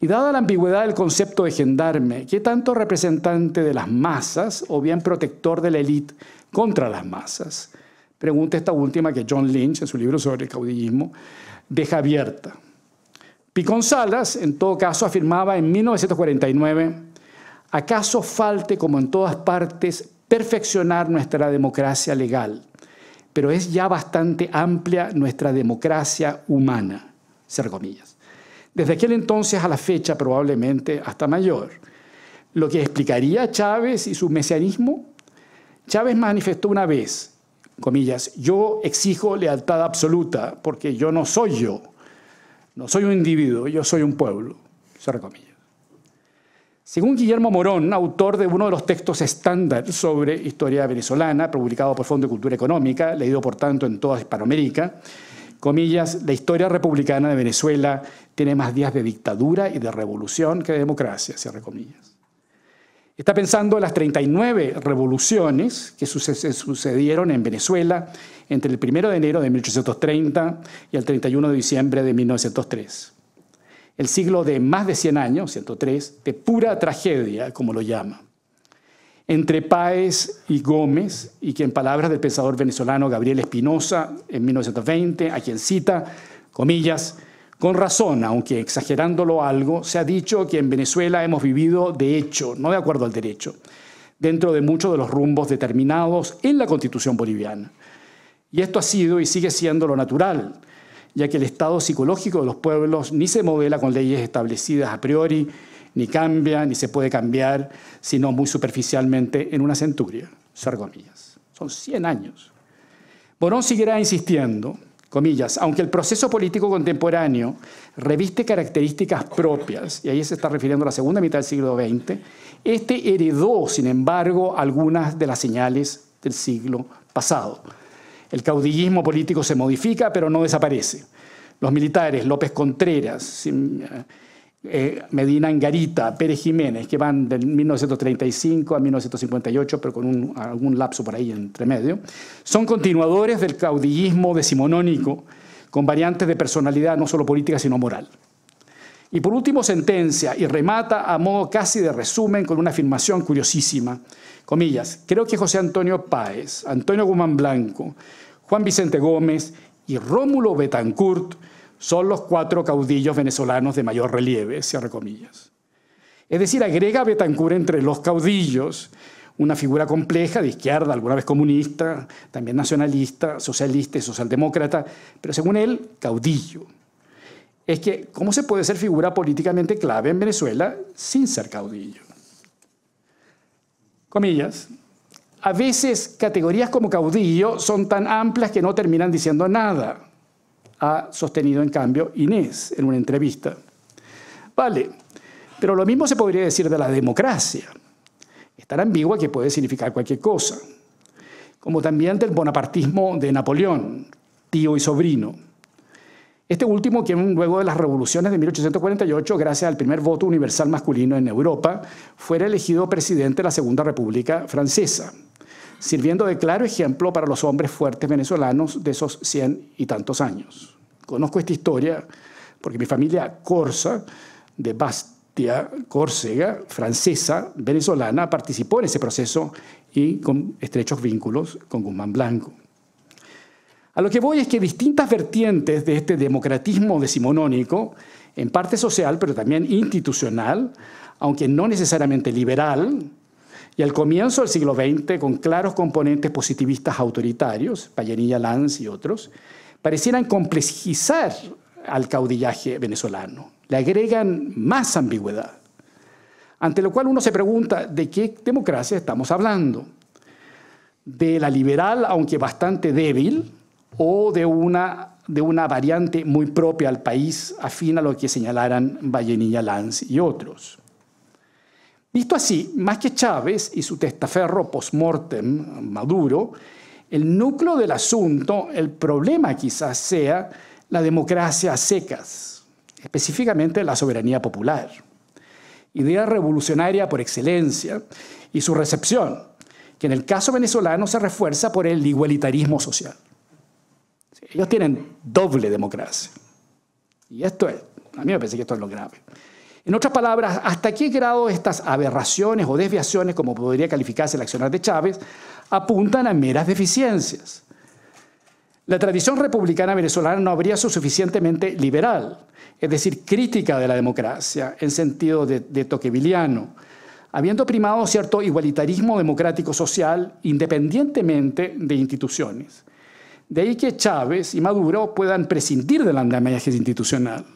Y dada la ambigüedad del concepto de gendarme, ¿qué tanto representante de las masas o bien protector de la élite contra las masas? Pregunta esta última que John Lynch, en su libro sobre el caudillismo, deja abierta. Picón Salas, en todo caso, afirmaba en 1949, ¿acaso falte, como en todas partes, perfeccionar nuestra democracia legal? Pero es ya bastante amplia nuestra democracia humana. Desde aquel entonces a la fecha, probablemente hasta mayor, lo que explicaría Chávez y su mesianismo, Chávez manifestó una vez, comillas, yo exijo lealtad absoluta porque yo no soy yo, no soy un individuo, yo soy un pueblo, Según Guillermo Morón, autor de uno de los textos estándar sobre historia venezolana, publicado por Fondo de Cultura Económica, leído por tanto en toda Hispanoamérica, comillas, la historia republicana de Venezuela tiene más días de dictadura y de revolución que de democracia, cierre comillas. Está pensando en las 39 revoluciones que sucedieron en Venezuela entre el 1 de enero de 1830 y el 31 de diciembre de 1903. El siglo de más de 100 años, 103, de pura tragedia, como lo llama entre Páez y Gómez, y que en palabras del pensador venezolano Gabriel Espinosa, en 1920, a quien cita, comillas, con razón, aunque exagerándolo algo, se ha dicho que en Venezuela hemos vivido de hecho, no de acuerdo al derecho, dentro de muchos de los rumbos determinados en la constitución boliviana. Y esto ha sido y sigue siendo lo natural, ya que el estado psicológico de los pueblos ni se modela con leyes establecidas a priori, ni cambia, ni se puede cambiar, sino muy superficialmente en una centuria, Son 100 años. Borón seguirá insistiendo, comillas, aunque el proceso político contemporáneo reviste características propias, y ahí se está refiriendo a la segunda mitad del siglo XX, este heredó, sin embargo, algunas de las señales del siglo pasado. El caudillismo político se modifica, pero no desaparece. Los militares, López Contreras, eh, eh, Medina Angarita, Pérez Jiménez, que van de 1935 a 1958, pero con algún lapso por ahí entre medio, son continuadores del caudillismo decimonónico con variantes de personalidad no solo política sino moral. Y por último sentencia y remata a modo casi de resumen con una afirmación curiosísima, comillas, creo que José Antonio Páez, Antonio Guzmán Blanco, Juan Vicente Gómez y Rómulo Betancourt son los cuatro caudillos venezolanos de mayor relieve, cierre comillas. Es decir, agrega Betancourt entre los caudillos una figura compleja de izquierda, alguna vez comunista, también nacionalista, socialista y socialdemócrata, pero según él, caudillo. Es que, ¿cómo se puede ser figura políticamente clave en Venezuela sin ser caudillo? Comillas. A veces categorías como caudillo son tan amplias que no terminan diciendo nada, ha sostenido en cambio Inés en una entrevista. Vale, pero lo mismo se podría decir de la democracia. Es tan ambigua que puede significar cualquier cosa. Como también del bonapartismo de Napoleón, tío y sobrino. Este último, quien luego de las revoluciones de 1848, gracias al primer voto universal masculino en Europa, fuera elegido presidente de la Segunda República Francesa sirviendo de claro ejemplo para los hombres fuertes venezolanos de esos cien y tantos años. Conozco esta historia porque mi familia corsa de Bastia, Córcega, francesa, venezolana, participó en ese proceso y con estrechos vínculos con Guzmán Blanco. A lo que voy es que distintas vertientes de este democratismo decimonónico, en parte social pero también institucional, aunque no necesariamente liberal, y al comienzo del siglo XX, con claros componentes positivistas autoritarios, Bayenilla Lanz y otros, parecieran complejizar al caudillaje venezolano, le agregan más ambigüedad. Ante lo cual uno se pregunta, ¿de qué democracia estamos hablando? ¿De la liberal, aunque bastante débil, o de una, de una variante muy propia al país, afín a lo que señalaran Vallenilla Lanz y otros? Visto así, más que Chávez y su testaferro post-mortem, Maduro, el núcleo del asunto, el problema quizás sea la democracia a secas, específicamente la soberanía popular, idea revolucionaria por excelencia y su recepción, que en el caso venezolano se refuerza por el igualitarismo social. Ellos tienen doble democracia. Y esto es, a mí me parece que esto es lo grave. En otras palabras, ¿hasta qué grado estas aberraciones o desviaciones, como podría calificarse el accionar de Chávez, apuntan a meras deficiencias? La tradición republicana venezolana no habría sido suficientemente liberal, es decir, crítica de la democracia en sentido de, de toqueviliano, habiendo primado cierto igualitarismo democrático social independientemente de instituciones. De ahí que Chávez y Maduro puedan prescindir del andamiaje institucional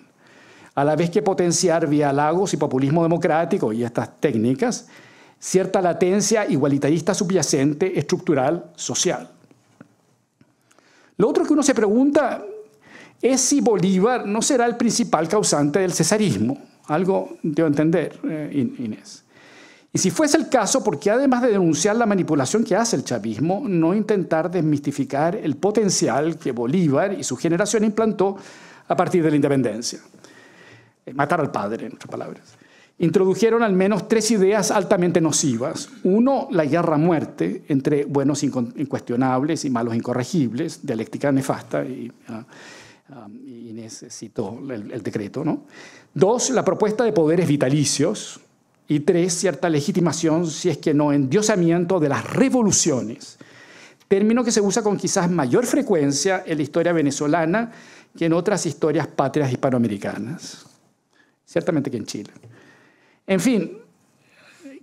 a la vez que potenciar vía lagos y populismo democrático y estas técnicas cierta latencia igualitarista subyacente, estructural, social. Lo otro que uno se pregunta es si Bolívar no será el principal causante del cesarismo, algo debo entender, eh, Inés. Y si fuese el caso, ¿por qué además de denunciar la manipulación que hace el chavismo, no intentar desmistificar el potencial que Bolívar y su generación implantó a partir de la independencia? matar al padre, en otras palabras, introdujeron al menos tres ideas altamente nocivas. Uno, la guerra-muerte entre buenos incuestionables y malos incorregibles, dialéctica nefasta, y ah, ah, necesitó el, decreto. ¿no? Dos, la propuesta de poderes vitalicios. Y tres, cierta legitimación, si es que no, endiosamiento de las revoluciones término que se usa con quizás mayor frecuencia en la historia venezolana que en otras historias patrias hispanoamericanas ciertamente que en Chile. En fin,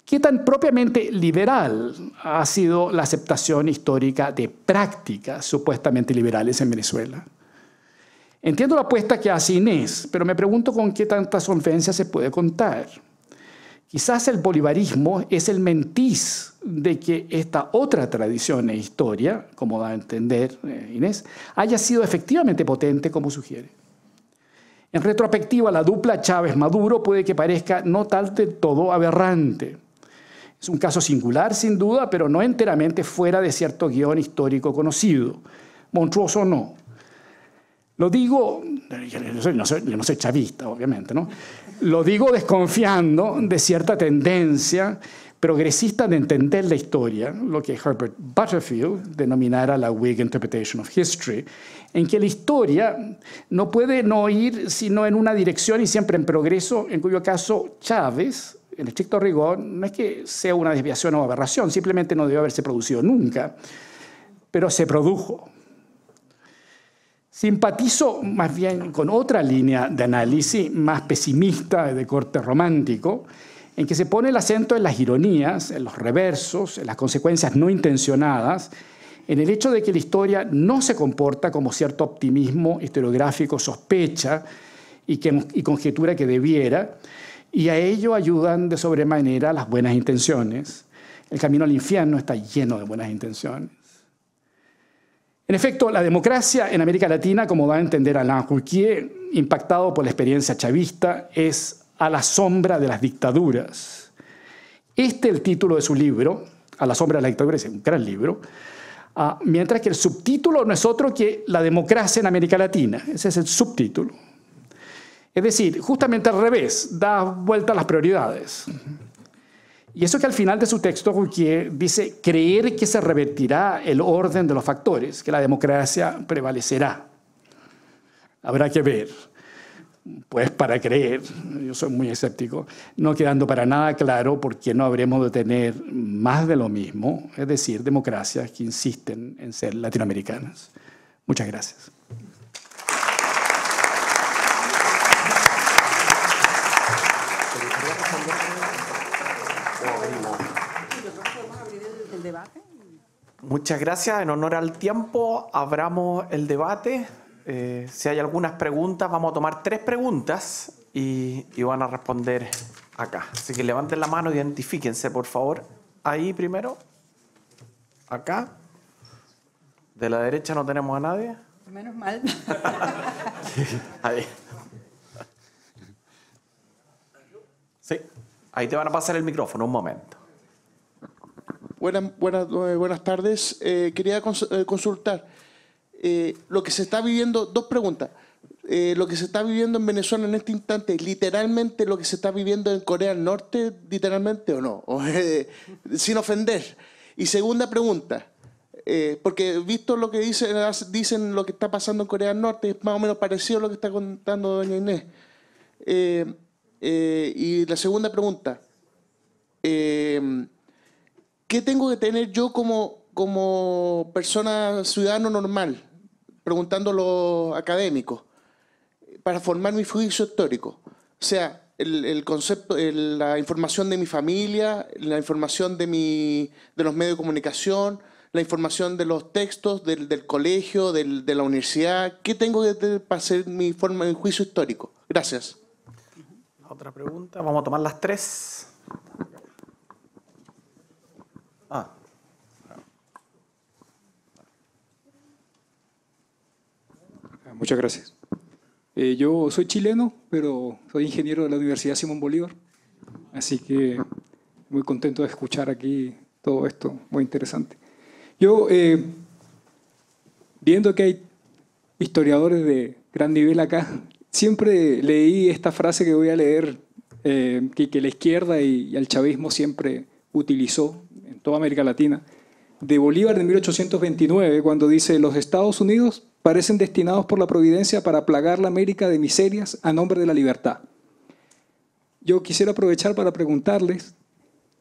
¿qué tan propiamente liberal ha sido la aceptación histórica de prácticas supuestamente liberales en Venezuela? Entiendo la apuesta que hace Inés, pero me pregunto con qué tanta solvencia se puede contar. Quizás el bolivarismo es el mentiz de que esta otra tradición e historia, como da a entender eh, Inés, haya sido efectivamente potente como sugiere. En retrospectiva, la dupla Chávez-Maduro puede que parezca no tal de todo aberrante. Es un caso singular, sin duda, pero no enteramente fuera de cierto guión histórico conocido, monstruoso no. Lo digo, yo soy, no soy, chavista, obviamente, ¿no? Lo digo desconfiando de cierta tendencia progresista de entender la historia, lo que Herbert Butterfield denominara la Whig Interpretation of History, en que la historia no puede no ir sino en una dirección y siempre en progreso, en cuyo caso Chávez, en estricto rigor, no es que sea una desviación o aberración, simplemente no debió haberse producido nunca, pero se produjo. Simpatizo más bien con otra línea de análisis más pesimista, de corte romántico, en que se pone el acento en las ironías, en los reversos, en las consecuencias no intencionadas en el hecho de que la historia no se comporta como cierto optimismo historiográfico sospecha y, que, conjetura que debiera, y a ello ayudan de sobremanera las buenas intenciones. El camino al infierno está lleno de buenas intenciones. En efecto, la democracia en América Latina, como da a entender Alain Rouquier, impactado por la experiencia chavista, es a la sombra de las dictaduras. Este es el título de su libro, A la sombra de las dictaduras, es un gran libro, Ah, mientras que el subtítulo no es otro que la democracia en América Latina. Ese es el subtítulo. Es decir, justamente al revés, da vuelta a las prioridades. Y eso que al final de su texto dice creer que se revertirá el orden de los factores, que la democracia prevalecerá. Habrá que ver pues para creer, yo soy muy escéptico, no quedando para nada claro por qué no habremos de tener más de lo mismo, es decir, democracias que insisten en ser latinoamericanas. Muchas gracias. Muchas gracias. En honor al tiempo, abramos el debate. Eh, si hay algunas preguntas, vamos a tomar tres preguntas y, van a responder acá. Así que levanten la mano, identifíquense, por favor. Ahí primero, acá. De la derecha no tenemos a nadie. Menos mal. [LAUGHS] ahí. Sí, ahí te van a pasar el micrófono, un momento. Buenas, eh, tardes. Eh, quería consultar. Eh, lo que se está viviendo, dos preguntas. Eh, lo que se está viviendo en Venezuela en este instante, literalmente lo que se está viviendo en Corea del Norte, literalmente o no, [LAUGHS] eh, sin ofender. Y segunda pregunta, porque visto lo que dicen, dicen lo que está pasando en Corea del Norte, es más o menos parecido a lo que está contando doña Inés. y la segunda pregunta, ¿qué tengo que tener yo como, como persona ciudadano normal? preguntando a los académicos, para formar mi juicio histórico. O sea, el, concepto, la información de mi familia, la información de, mi, de los medios de comunicación, la información de los textos, del, del colegio, del, de la universidad. ¿Qué tengo que hacer para hacer mi, forma, mi juicio histórico? Gracias. Otra pregunta. Vamos a tomar las tres. Muchas gracias. Eh, yo soy chileno, pero soy ingeniero de la Universidad Simón Bolívar, así que muy contento de escuchar aquí todo esto, muy interesante. Yo, eh, viendo que hay historiadores de gran nivel acá, siempre leí esta frase que voy a leer, eh, que, la izquierda y, y, el chavismo siempre utilizó en toda América Latina, de Bolívar de 1829, cuando dice, los Estados Unidos parecen destinados por la providencia para plagar la América de miserias a nombre de la libertad. Yo quisiera aprovechar para preguntarles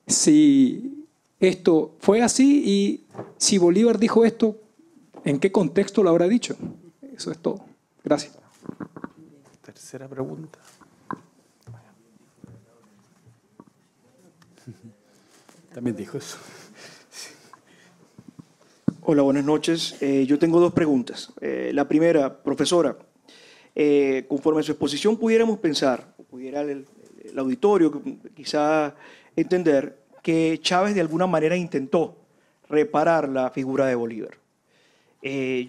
si esto fue así y si Bolívar dijo esto, ¿en qué contexto lo habrá dicho? Eso es todo. Gracias. Tercera pregunta. También dijo eso. Hola, buenas noches. Eh, yo tengo dos preguntas. Eh, la primera, profesora, eh, conforme a su exposición pudiéramos pensar, pudiera el, el, auditorio quizá entender, que Chávez de alguna manera intentó reparar la figura de Bolívar.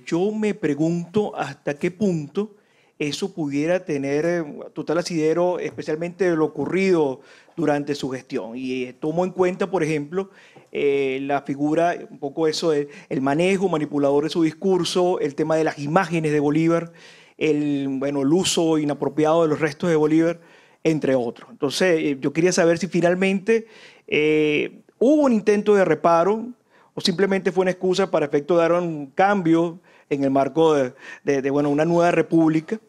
yo me pregunto hasta qué punto eso pudiera tener eh, total asidero, especialmente lo ocurrido durante su gestión. Y eh, tomo en cuenta, por ejemplo, eh, la figura, un poco eso, el, manejo manipulador de su discurso, el tema de las imágenes de Bolívar, el, bueno, el uso inapropiado de los restos de Bolívar, entre otros. Entonces, yo quería saber si finalmente hubo un intento de reparo o simplemente fue una excusa para efecto dar un cambio en el marco de, bueno, una nueva república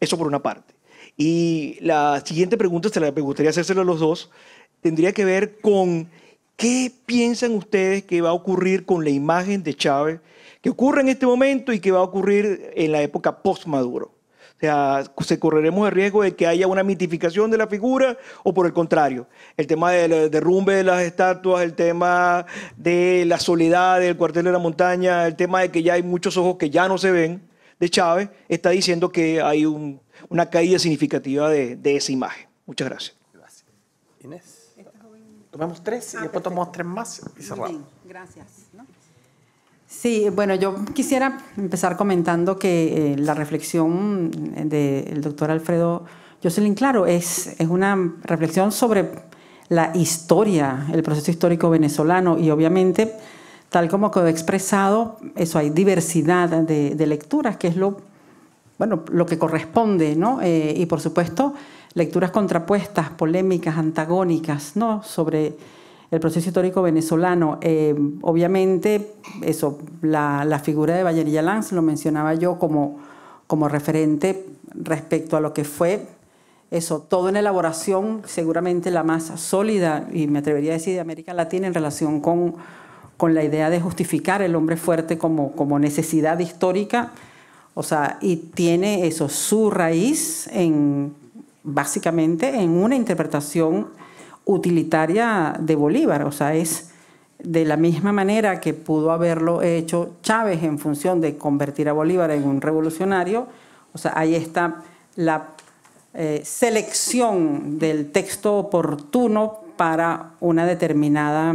eso por una parte. Y la siguiente pregunta, se la me gustaría hacérselo a los dos, tendría que ver con qué piensan ustedes que va a ocurrir con la imagen de Chávez, que ocurre en este momento y que va a ocurrir en la época post-Maduro. O sea, ¿se correremos el riesgo de que haya una mitificación de la figura o por el contrario? El tema del derrumbe de las estatuas, el tema de la soledad del cuartel de la montaña, el tema de que ya hay muchos ojos que ya no se ven de Chávez, está diciendo que hay una caída significativa de, esa imagen. Muchas gracias. Gracias. Inés. tomemos tres y ah, después tomamos tres más y cerramos. gracias. Sí, bueno, yo quisiera empezar comentando que eh, la reflexión del doctor Alfredo Jocelyn Claro es una reflexión sobre la historia, el proceso histórico venezolano y obviamente Tal como he expresado, eso hay diversidad de, lecturas, que es lo, bueno, lo que corresponde, ¿no? Eh, y por supuesto, lecturas contrapuestas, polémicas, antagónicas, ¿no? Sobre el proceso histórico venezolano. Eh, obviamente, eso, la, figura de Valeria Lanz lo mencionaba yo como, como referente respecto a lo que fue eso, todo en elaboración, seguramente la más sólida, y me atrevería a decir, de América Latina en relación con con la idea de justificar el hombre fuerte como, como necesidad histórica, o sea, y tiene eso, su raíz en, básicamente en una interpretación utilitaria de Bolívar, o sea, es de la misma manera que pudo haberlo hecho Chávez en función de convertir a Bolívar en un revolucionario, o sea, ahí está la eh, selección del texto oportuno para una determinada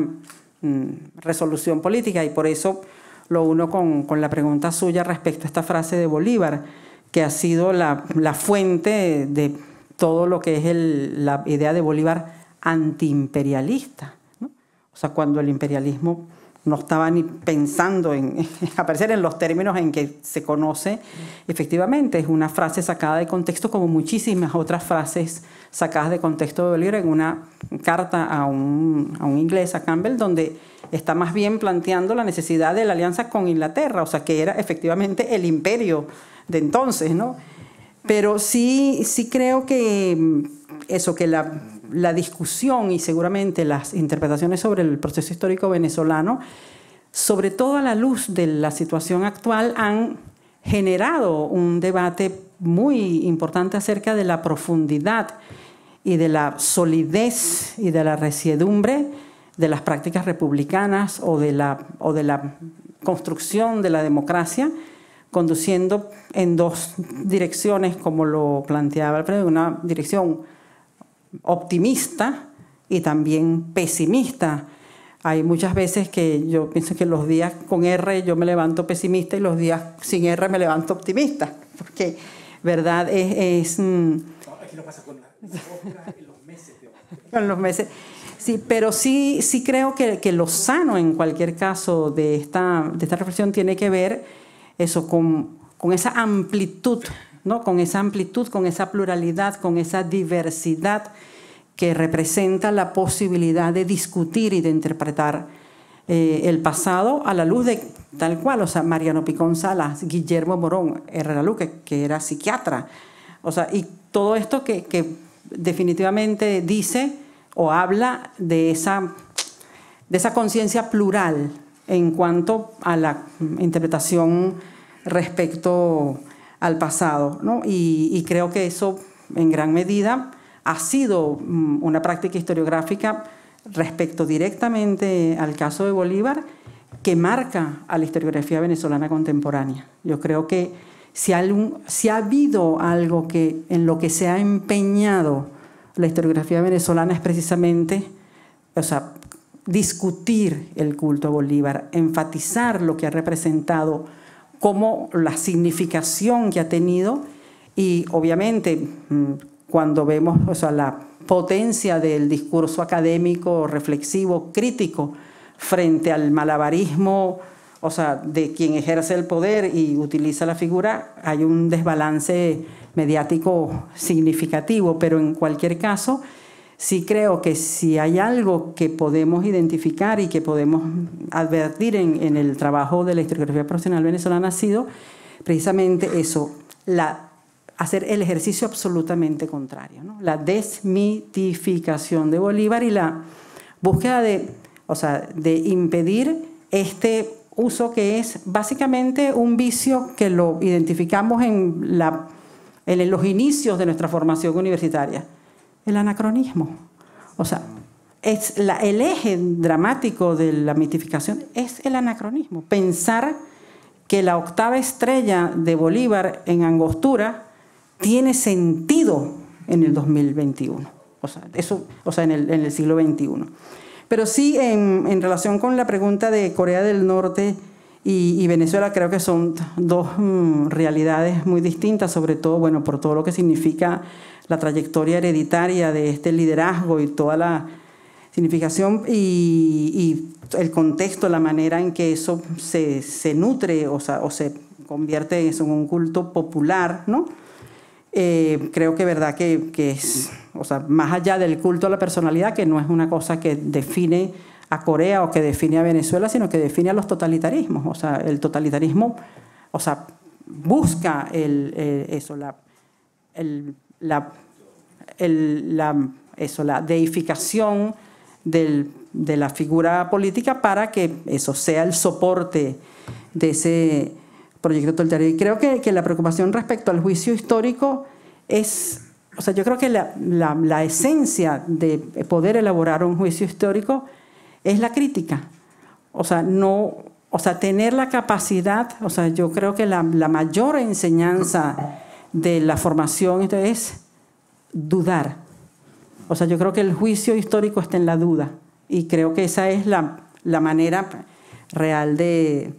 Mm, resolución política y por eso lo uno con, la pregunta suya respecto a esta frase de Bolívar, que ha sido la, fuente de todo lo que es la idea de Bolívar antiimperialista. O sea, cuando el imperialismo no estaba ni pensando [LAUGHS] en, aparecer en los términos en que se conoce. Efectivamente, es una frase sacada de contexto, como muchísimas otras frases sacadas de contexto de Bolívar en una carta a un, a un inglés, a Campbell, donde está más bien planteando la necesidad de la alianza con Inglaterra, o sea, que era efectivamente el imperio de entonces, ¿no? Pero sí, sí creo que mm, eso, que la la discusión y seguramente las interpretaciones sobre el proceso histórico venezolano, sobre todo a la luz de la situación actual, han generado un debate muy importante acerca de la profundidad y de la solidez y de la resiedumbre de las prácticas republicanas o de la, o de la construcción de la democracia, conduciendo en dos direcciones, como lo planteaba Alfredo, una dirección optimista y también pesimista. Hay muchas veces que yo pienso que los días con R yo me levanto pesimista y los días sin R me levanto optimista, porque, ¿verdad? Es... es mm, Aquí lo pasa con [LAUGHS] los meses. los meses. Sí, pero sí, sí creo que, que, lo sano en cualquier caso de esta, de esta reflexión tiene que ver eso con, con esa amplitud ¿no? con esa amplitud, con esa pluralidad, con esa diversidad que representa la posibilidad de discutir y de interpretar eh, el pasado a la luz de tal cual, o sea, Mariano Picón Salas, Guillermo Morón, Herrera Luque, que era psiquiatra, o sea, y todo esto que, definitivamente dice o habla de esa, de esa conciencia plural en cuanto a la interpretación respecto al pasado. ¿no? Y, creo que eso en gran medida ha sido mm, una práctica historiográfica respecto directamente al caso de Bolívar que marca a la historiografía venezolana contemporánea. Yo creo que si, ha habido algo que, en lo que se ha empeñado la historiografía venezolana es precisamente, o sea, discutir el culto a Bolívar, enfatizar lo que ha representado como la significación que ha tenido y obviamente mm, cuando vemos o la potencia del discurso académico, reflexivo, crítico frente al malabarismo, o sea, de quien ejerce el poder y utiliza la figura, hay un desbalance mediático significativo, pero en cualquier caso, sí creo que si hay algo que podemos identificar y que podemos advertir en, el trabajo de la historiografía profesional venezolana ha sido precisamente eso, hacer el ejercicio absolutamente contrario, la desmitificación de Bolívar y la búsqueda de, de impedir este uso que es básicamente un vicio que lo identificamos en los inicios de nuestra formación universitaria el anacronismo. O sea, es el eje dramático de la mitificación es el anacronismo. Pensar que la octava estrella de Bolívar en Angostura tiene sentido en el 2021. O sea, eso, o sea en, el, siglo XXI. Pero sí, en, relación con la pregunta de Corea del Norte y, Venezuela, creo que son dos mm, realidades muy distintas, sobre todo, bueno, por todo lo que significa la trayectoria hereditaria de este liderazgo y toda la significación y, el contexto, la manera en que eso se, nutre o, se convierte en, un culto popular, ¿no? Eh, creo que verdad que, es, o sea, más allá del culto a la personalidad, que no es una cosa que define a Corea o que define a Venezuela, sino que define a los totalitarismos. O sea, el totalitarismo, o sea, busca el, eso, la, el la, la, eso, la deificación de la figura política para que eso sea el soporte de ese proyecto totalitario. Y creo que, que la preocupación respecto al juicio histórico es, o sea, yo creo que la, la, la esencia de poder elaborar un juicio histórico es la crítica. O sea, no, o sea, tener la capacidad, o sea, yo creo que la, la mayor enseñanza de la formación es dudar. O sea, yo creo que el juicio histórico está en la duda y creo que esa es la, manera real de,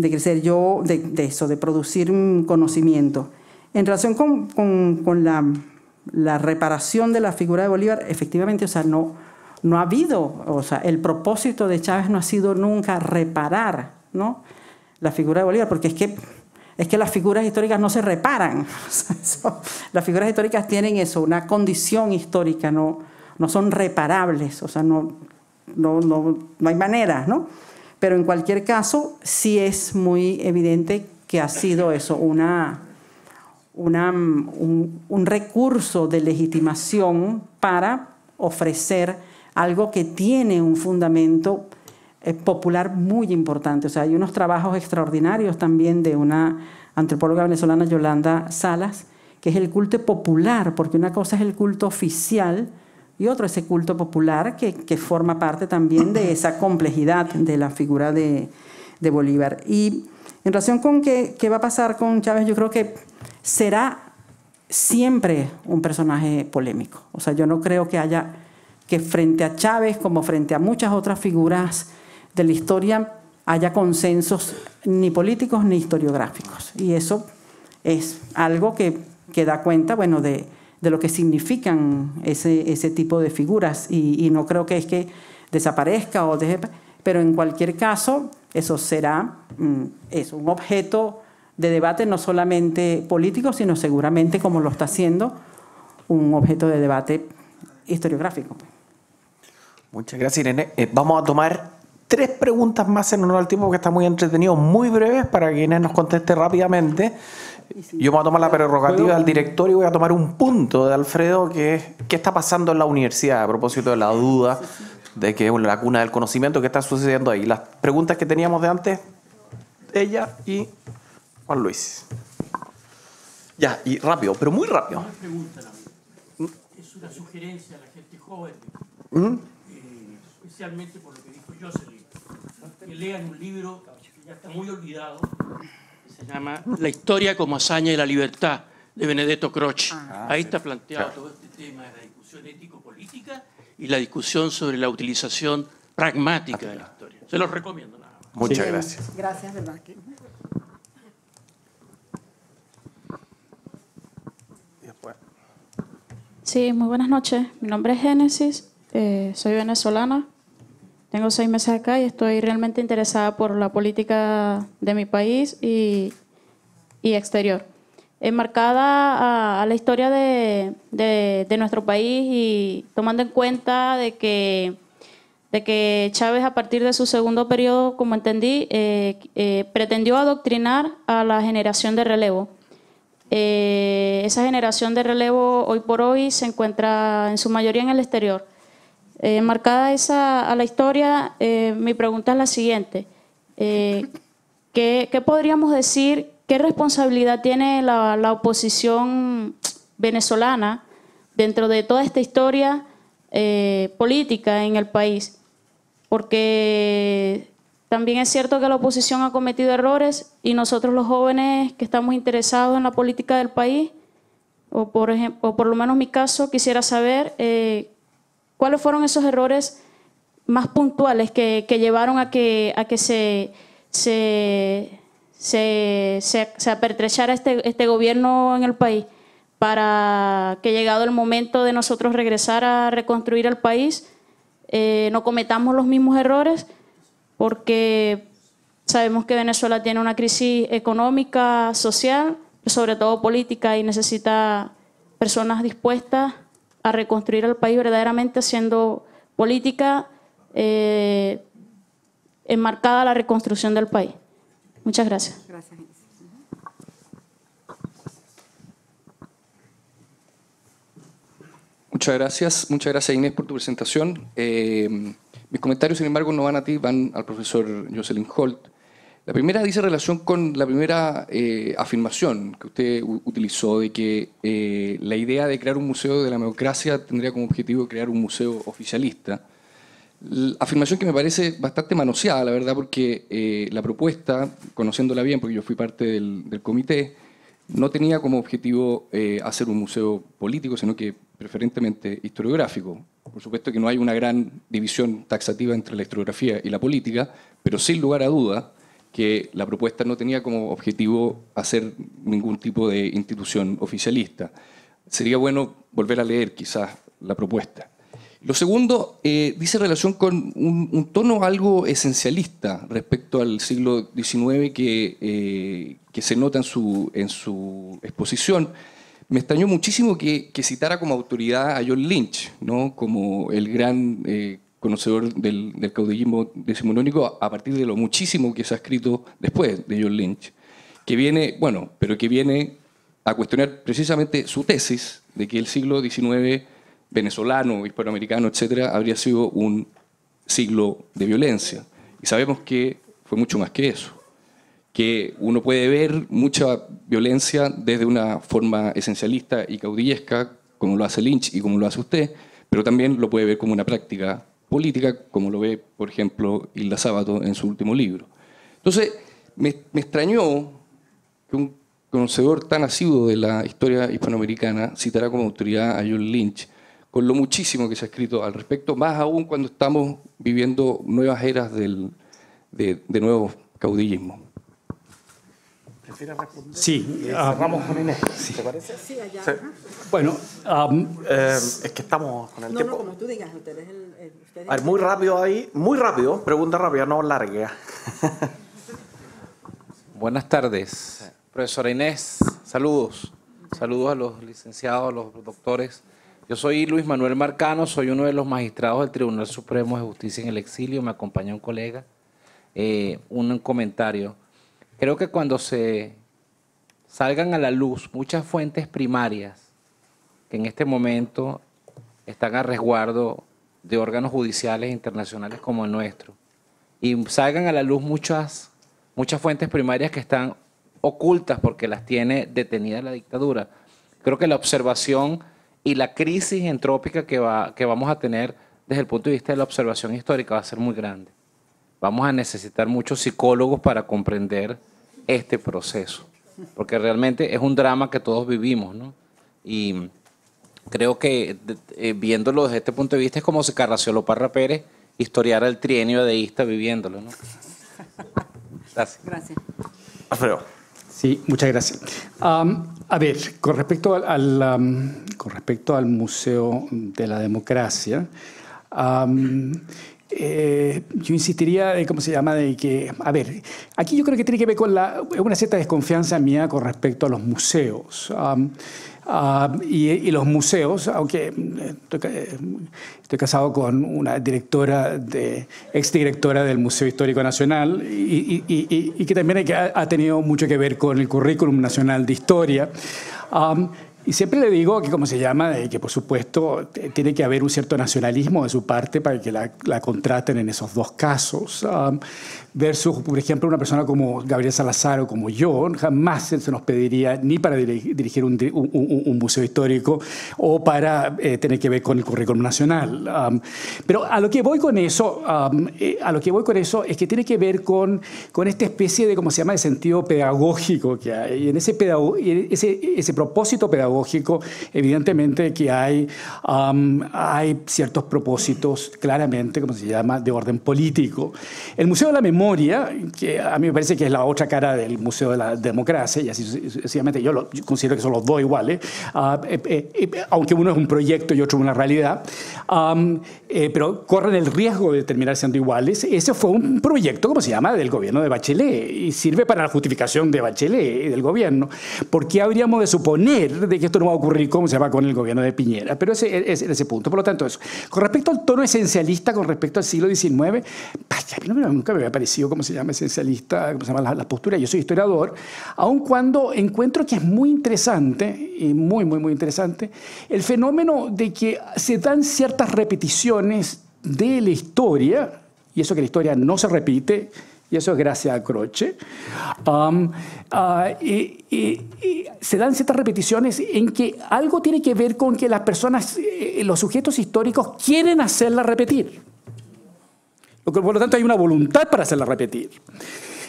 crecer yo, de, eso, de producir un conocimiento. En relación con, la, reparación de la figura de Bolívar, efectivamente, o sea, no, no ha habido, o sea, el propósito de Chávez no ha sido nunca reparar, ¿no? La figura de Bolívar, porque es que es que las figuras históricas no se reparan. [LAUGHS] las figuras históricas tienen eso, una condición histórica, no, no son reparables, o sea, no, no, hay manera, ¿no? Pero en cualquier caso, sí es muy evidente que ha sido eso, una, una, un, un, recurso de legitimación para ofrecer algo que tiene un fundamento eh, popular muy importante. O sea, hay unos trabajos extraordinarios también de una antropóloga venezolana, Yolanda Salas, que es el culto popular, porque una cosa es el culto oficial y otro es el culto popular que, forma parte también de esa complejidad de la figura de, Bolívar. Y en relación con qué va a pasar con Chávez, yo creo que será siempre un personaje polémico. O sea, yo no creo que haya que frente a Chávez, como frente a muchas otras figuras de la historia haya consensos ni políticos ni historiográficos. Y eso es algo que, da cuenta, bueno, de, lo que significan ese, ese tipo de figuras. Y, no creo que es que desaparezca o deje, pero en cualquier caso, eso será mm, es un objeto de debate no solamente político, sino seguramente, como lo está haciendo, un objeto de debate historiográfico. Pues. Muchas gracias, Irene. Eh, vamos a tomar tres preguntas más en honor al tiempo porque está muy entretenido, muy breves para quienes nos conteste rápidamente. Yo voy a tomar la prerrogativa del director y voy a tomar un punto de Alfredo que es qué está pasando en la universidad a propósito de la duda de que es la cuna del conocimiento qué está sucediendo ahí. Las preguntas que teníamos de antes, ella y Juan Luis. Ya, y rápido, pero muy rápido. es una sugerencia a la gente joven, ¿Mm? eh, especialmente por lo que dijo Jocelyn que lean un libro que ya está muy olvidado, que se llama La historia como hazaña y la libertad, de Benedetto Croce. Ah. Ah, Ahí está planteado todo este tema de la discusión ético-política y la discusión sobre la utilización pragmática de la historia. Se los recomiendo nada más. Muchas gracias gracias. Gracias, verdad. Sí, muy buenas noches. Mi nombre es Génesis, eh, soy venezolana. Tengo seis meses acá y estoy realmente interesada por la política de mi país y, exterior. Enmarcada ah, a, la historia de, nuestro país y tomando en cuenta de que, de que Chávez a partir de su segundo periodo, como entendí, eh, eh, pretendió adoctrinar a la generación de relevo. Eh, esa generación de relevo hoy por hoy se encuentra en su mayoría en el exterior eh, marcada a la historia, eh, mi pregunta es la siguiente. Eh, ¿qué, podríamos decir, qué responsabilidad tiene la, oposición venezolana dentro de toda esta historia eh, política en el país? Porque también es cierto que la oposición ha cometido errores y nosotros los jóvenes que estamos interesados en la política del país, o por, o por lo menos mi caso, quisiera saber ¿Cuáles fueron esos errores más puntuales que, llevaron a que, se, apertrechara este, este, gobierno en el país para que llegado el momento de nosotros regresar a reconstruir el país, eh, no cometamos los mismos errores? Porque sabemos que Venezuela tiene una crisis económica, social, sobre todo política, y necesita personas dispuestas a reconstruir al país verdaderamente haciendo política eh, enmarcada a la reconstrucción del país. Muchas gracias. Muchas gracias, muchas gracias Inés por tu presentación. Eh, mis comentarios, sin embargo, no van a ti, van al profesor Jocelyn Holt. La primera dice relación con la primera eh, afirmación que usted utilizó de que eh, la idea de crear un museo de la democracia tendría como objetivo crear un museo oficialista. afirmación que me parece bastante manoseada, la verdad, porque eh, la propuesta, conociéndola bien, porque yo fui parte del, del comité, no tenía como objetivo hacer un museo político, sino que preferentemente historiográfico. Por supuesto que no hay una gran división taxativa entre la historiografía y la política, pero sin lugar a dudas, que la propuesta no tenía como objetivo hacer ningún tipo de institución oficialista. Sería bueno volver a leer quizás la propuesta. Lo segundo eh, dice relación con un, tono algo esencialista respecto al siglo XIX que, eh, que se nota en su, en su exposición. Me extrañó muchísimo que, citara como autoridad a John Lynch, ¿no? como el gran eh, conocedor del, caudillismo decimonónico a partir de lo muchísimo que se ha escrito después de John Lynch, que viene, bueno, pero que viene a cuestionar precisamente su tesis de que el siglo XIX venezolano, hispanoamericano, etcétera, habría sido un siglo de violencia. Y sabemos que fue mucho más que eso. Que uno puede ver mucha violencia desde una forma esencialista y caudillesca, como lo hace Lynch y como lo hace usted, pero también lo puede ver como una práctica política, como lo ve, por ejemplo, Hilda Sábato en su último libro. Entonces, me, extrañó que un conocedor tan asiduo de la historia hispanoamericana citara como autoridad a John Lynch, con lo muchísimo que se ha escrito al respecto, más aún cuando estamos viviendo nuevas eras del, de, nuevo caudillismo responder? Sí. vamos eh, ah, con Inés, ¿te parece? Sí, allá. Bueno, eh, es que estamos con el tiempo. No, como tú digas, muy rápido ahí, muy rápido, pregunta rápida, no larguea. [LAUGHS] Buenas tardes, profesora Inés, saludos. Saludos a los licenciados, a los doctores. Yo soy Luis Manuel Marcano, soy uno de los magistrados del Tribunal Supremo de Justicia en el Exilio, me acompaña un colega. Eh, un comentario. Creo que cuando se salgan a la luz muchas fuentes primarias que en este momento están a resguardo de órganos judiciales internacionales como el nuestro, y salgan a la luz muchas, muchas fuentes primarias que están ocultas porque las tiene detenida la dictadura. Creo que la observación y la crisis entrópica que, va, que vamos a tener desde el punto de vista de la observación histórica va a ser muy grande vamos a necesitar muchos psicólogos para comprender este proceso, porque realmente es un drama que todos vivimos, ¿no? Y creo que eh, viéndolo desde este punto de vista es como si Carraciolo Parra Pérez historiara el trienio adeísta viviéndolo, ¿no? Gracias. Gracias. Alfredo. Sí, muchas gracias. a ver, con respecto al, con respecto al Museo de la Democracia, eh, yo insistiría en cómo se llama, de que, a ver, aquí yo creo que tiene que ver con una cierta desconfianza mía con respecto a los museos. y, los museos, aunque eh, eh, estoy, casado con una directora, de, exdirectora del Museo Histórico Nacional, y, que también ha, ha tenido mucho que ver con el currículum nacional de historia. Y siempre le digo que, como se llama, que por supuesto tiene que haber un cierto nacionalismo de su parte para que la, contraten en esos dos casos. Ah, versus, por ejemplo, una persona como Gabriel Salazar o como yo, jamás se nos pediría ni para dirigir un, museo histórico o para eh, tener que ver con el currículum nacional. pero a lo que voy con eso, eh, a lo que voy con eso es que tiene que ver con, con esta especie de, ¿cómo se llama?, de sentido pedagógico que hay. Y en ese, ese, propósito pedagógico, evidentemente que hay, hay ciertos propósitos claramente, como se llama, de orden político. El Museo de la Memoria que a mí me parece que es la otra cara del Museo de la Democracia, y así sucesivamente, yo, lo, considero que son los dos iguales, ah, eh, eh, eh, aunque uno es un proyecto y otro una realidad, pero corren el riesgo de terminar siendo iguales. Ese fue un proyecto, como se llama, del gobierno de Bachelet, y sirve para la justificación de Bachelet y del gobierno. ¿Por qué habríamos de suponer de que esto no va a ocurrir, como se va con el gobierno de Piñera? Pero ese e-, es ese punto. Por lo tanto, eso. Con respecto al tono esencialista, con respecto al siglo XIX, nunca me había parecido o como se llama, esencialista, como se llama la, posturas, postura, yo soy historiador, aun cuando encuentro que es muy interesante, y muy, muy, muy interesante, el fenómeno de que se dan ciertas repeticiones de la historia, y eso que la historia no se repite, y eso es gracias a Croce, ah, se dan ciertas repeticiones en que algo tiene que ver con que las personas, eh, los sujetos históricos quieren hacerla repetir. Por lo tanto, hay una voluntad para hacerla repetir.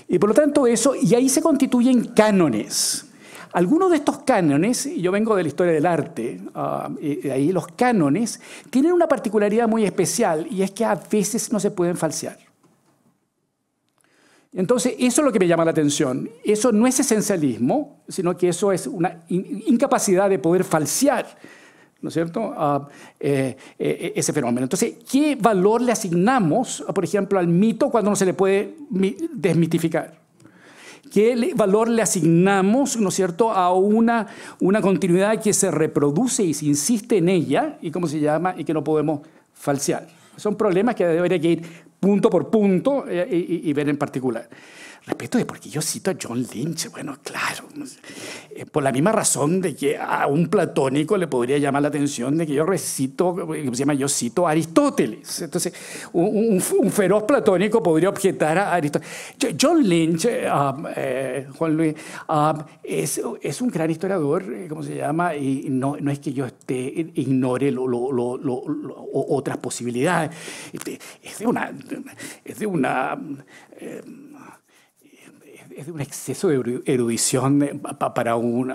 Y por lo tanto eso, y ahí se constituyen cánones. Algunos de estos cánones, y yo vengo de la historia del arte, ah, ahí los cánones tienen una particularidad muy especial y es que a veces no se pueden falsear. Entonces, eso es lo que me llama la atención. Eso no es esencialismo, sino que eso es una incapacidad de poder falsear ¿no es cierto?, ah, eh, eh, eh, ese fenómeno. Entonces, ¿qué valor le asignamos, por ejemplo, al mito cuando no se le puede desmitificar? ¿Qué valor le asignamos, ¿no es cierto?, a una, una continuidad que se reproduce y se insiste en ella, y cómo se llama, y que no podemos falsear. Son problemas que debería que ir punto por punto y ver en particular por porque yo cito a John Lynch, bueno, claro, eh, por la misma razón de que a un platónico le podría llamar la atención de que yo recito, eh, se llama? Yo cito a Aristóteles. Entonces, un, feroz platónico podría objetar a Aristóteles. John Lynch, eh, um, Juan Luis, um, es, un gran historiador, ¿cómo se llama? Y no, no es que yo ignore lo, otras posibilidades. Este, es de una... Es de una es de un exceso de erudición eh, para un,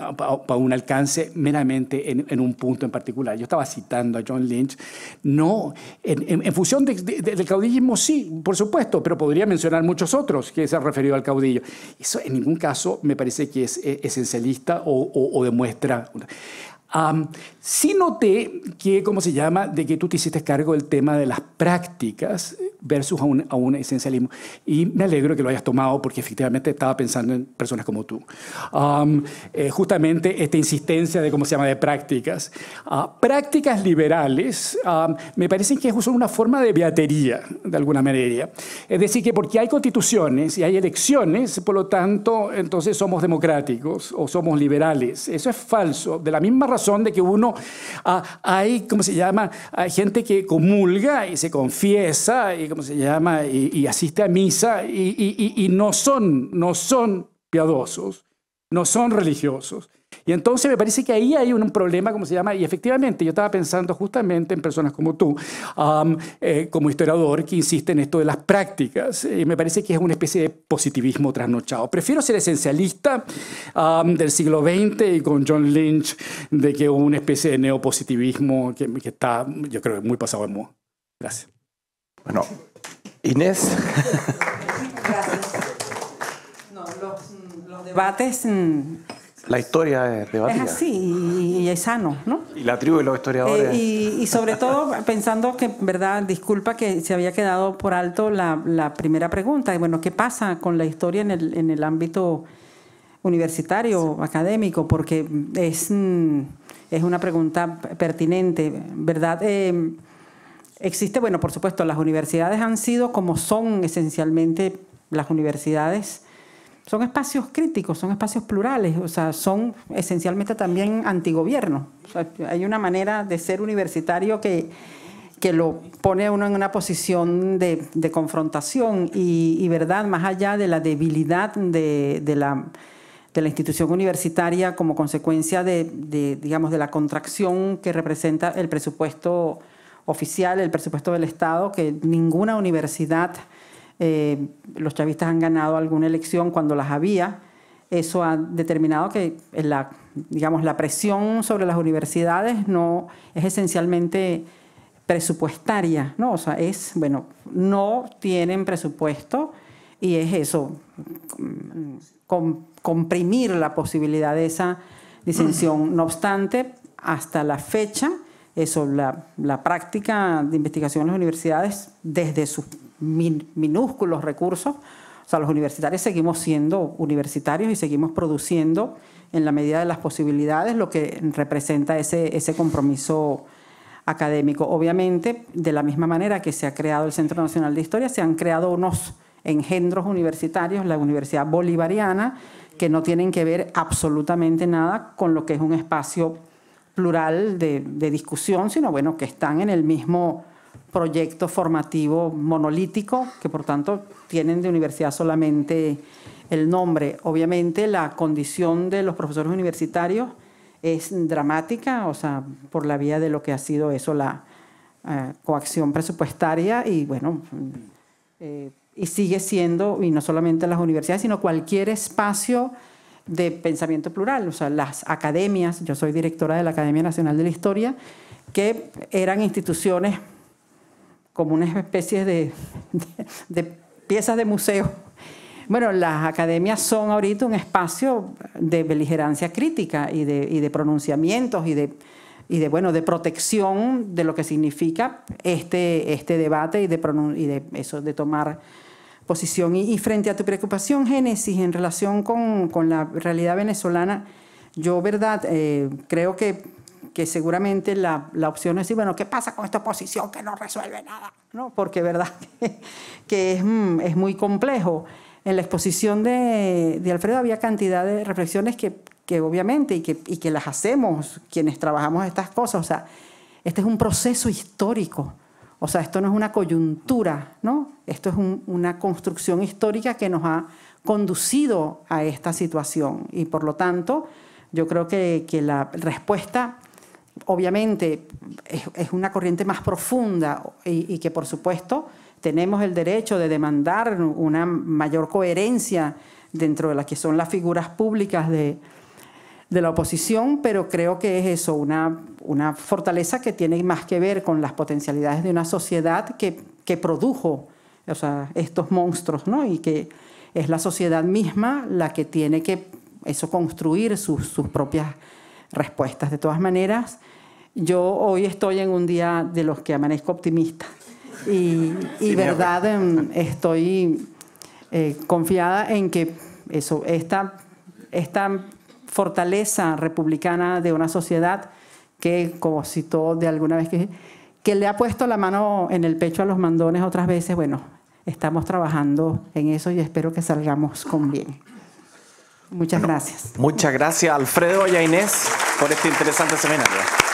alcance meramente en, un punto en particular. Yo estaba citando a John Lynch, no, en, función del caudillismo sí, por supuesto, pero podría mencionar muchos otros que se han referido al caudillo. Eso en ningún caso me parece que es eh, esencialista o, demuestra... Sí noté que, ¿cómo se llama?, de que tú te hiciste cargo del tema de las prácticas versus a un, a un esencialismo. Y me alegro que lo hayas tomado porque efectivamente estaba pensando en personas como tú. Eh, justamente esta insistencia de, ¿cómo se llama?, de prácticas. Ah, prácticas liberales me parecen que son una forma de beatería, de alguna manera. Es decir, que porque hay constituciones y hay elecciones, por lo tanto, entonces somos democráticos o somos liberales. Eso es falso, de la misma razón de que uno Ah, hay, ¿cómo se llama?, hay gente que comulga y se confiesa y, ¿cómo se llama?, y, asiste a misa y, y no, son, no son piadosos, no son religiosos. Y entonces me parece que ahí hay un problema, como se llama, y efectivamente yo estaba pensando justamente en personas como tú, eh, como historiador, que insiste en esto de las prácticas. Y me parece que es una especie de positivismo trasnochado. Prefiero ser esencialista del siglo XX y con John Lynch de que una especie de neopositivismo que, que está, yo creo, muy pasado de moda. Gracias. Bueno, Inés. Gracias. No, los, los debates la historia es debatida. Es así, y, es sano, ¿no? Y la tribu de los historiadores. Eh, y, y, sobre todo pensando que, verdad, disculpa que se había quedado por alto la, primera pregunta, bueno, ¿qué pasa con la historia en el, ámbito universitario, académico? Porque mm, es, una pregunta pertinente, ¿verdad? Eh, existe, bueno, por supuesto, las universidades han sido como son esencialmente las universidades son espacios críticos, son espacios plurales, o sea, son esencialmente también antigobierno. hay una manera de ser universitario que, que lo pone a uno en una posición de, confrontación y, verdad, más allá de la debilidad de, la, institución universitaria como consecuencia de, digamos, de la contracción que representa el presupuesto oficial, el presupuesto del Estado, que ninguna universidad eh, los chavistas han ganado alguna elección cuando las había. Eso ha determinado que la, digamos, la presión sobre las universidades no es esencialmente presupuestaria, ¿no? O sea, es, bueno, no tienen presupuesto y es eso, mm, comprimir la posibilidad de esa disensión. Mm. No obstante, hasta la fecha, eso, la, práctica de investigación en las universidades, desde su minúsculos recursos. O sea, los universitarios seguimos siendo universitarios y seguimos produciendo en la medida de las posibilidades lo que representa ese, compromiso académico. Obviamente, de la misma manera que se ha creado el Centro Nacional de Historia, se han creado unos engendros universitarios, la Universidad Bolivariana, que no tienen que ver absolutamente nada con lo que es un espacio plural de, de discusión, sino bueno, que están en el mismo proyecto formativo monolítico, que por tanto tienen de universidad solamente el nombre. Obviamente la condición de los profesores universitarios es dramática, o sea, por la vía de lo que ha sido eso, la eh, coacción presupuestaria y bueno, eh, y sigue siendo, y no solamente las universidades, sino cualquier espacio de pensamiento plural, o sea, las academias, yo soy directora de la Academia Nacional de la Historia, que eran instituciones como una especie de, de, piezas de museo. Bueno, las academias son ahorita un espacio de beligerancia crítica y de, y de pronunciamientos y de, y de bueno de protección de lo que significa este, este debate y de, y de eso de tomar posición y, frente a tu preocupación Génesis en relación con, la realidad venezolana yo verdad eh, creo que que seguramente la, la, opción es decir, bueno, ¿qué pasa con esta oposición que no resuelve nada? ¿No? Porque verdad [LAUGHS] que, es, mm, es, muy complejo. En la exposición de, de Alfredo había cantidad de reflexiones que, que obviamente, y que, y que las hacemos quienes trabajamos estas cosas, o sea, este es un proceso histórico. O sea, esto no es una coyuntura, ¿no? Esto es una construcción histórica que nos ha conducido a esta situación. Y por lo tanto, yo creo que, que la respuesta obviamente es, una corriente más profunda y, que por supuesto tenemos el derecho de demandar una mayor coherencia dentro de las que son las figuras públicas de, la oposición, pero creo que es eso, una, una, fortaleza que tiene más que ver con las potencialidades de una sociedad que, produjo o estos monstruos, ¿no? Y que es la sociedad misma la que tiene que eso construir sus propias respuestas. De todas maneras, yo hoy estoy en un día de los que amanezco optimista y, verdad em, estoy eh, confiada en que eso, esta, esta fortaleza republicana de una sociedad que, como citó de alguna vez que, que le ha puesto la mano en el pecho a los mandones otras veces, bueno, estamos trabajando en eso y espero que salgamos con bien. Muchas gracias. Muchas gracias, Alfredo y a Inés, por este interesante seminario.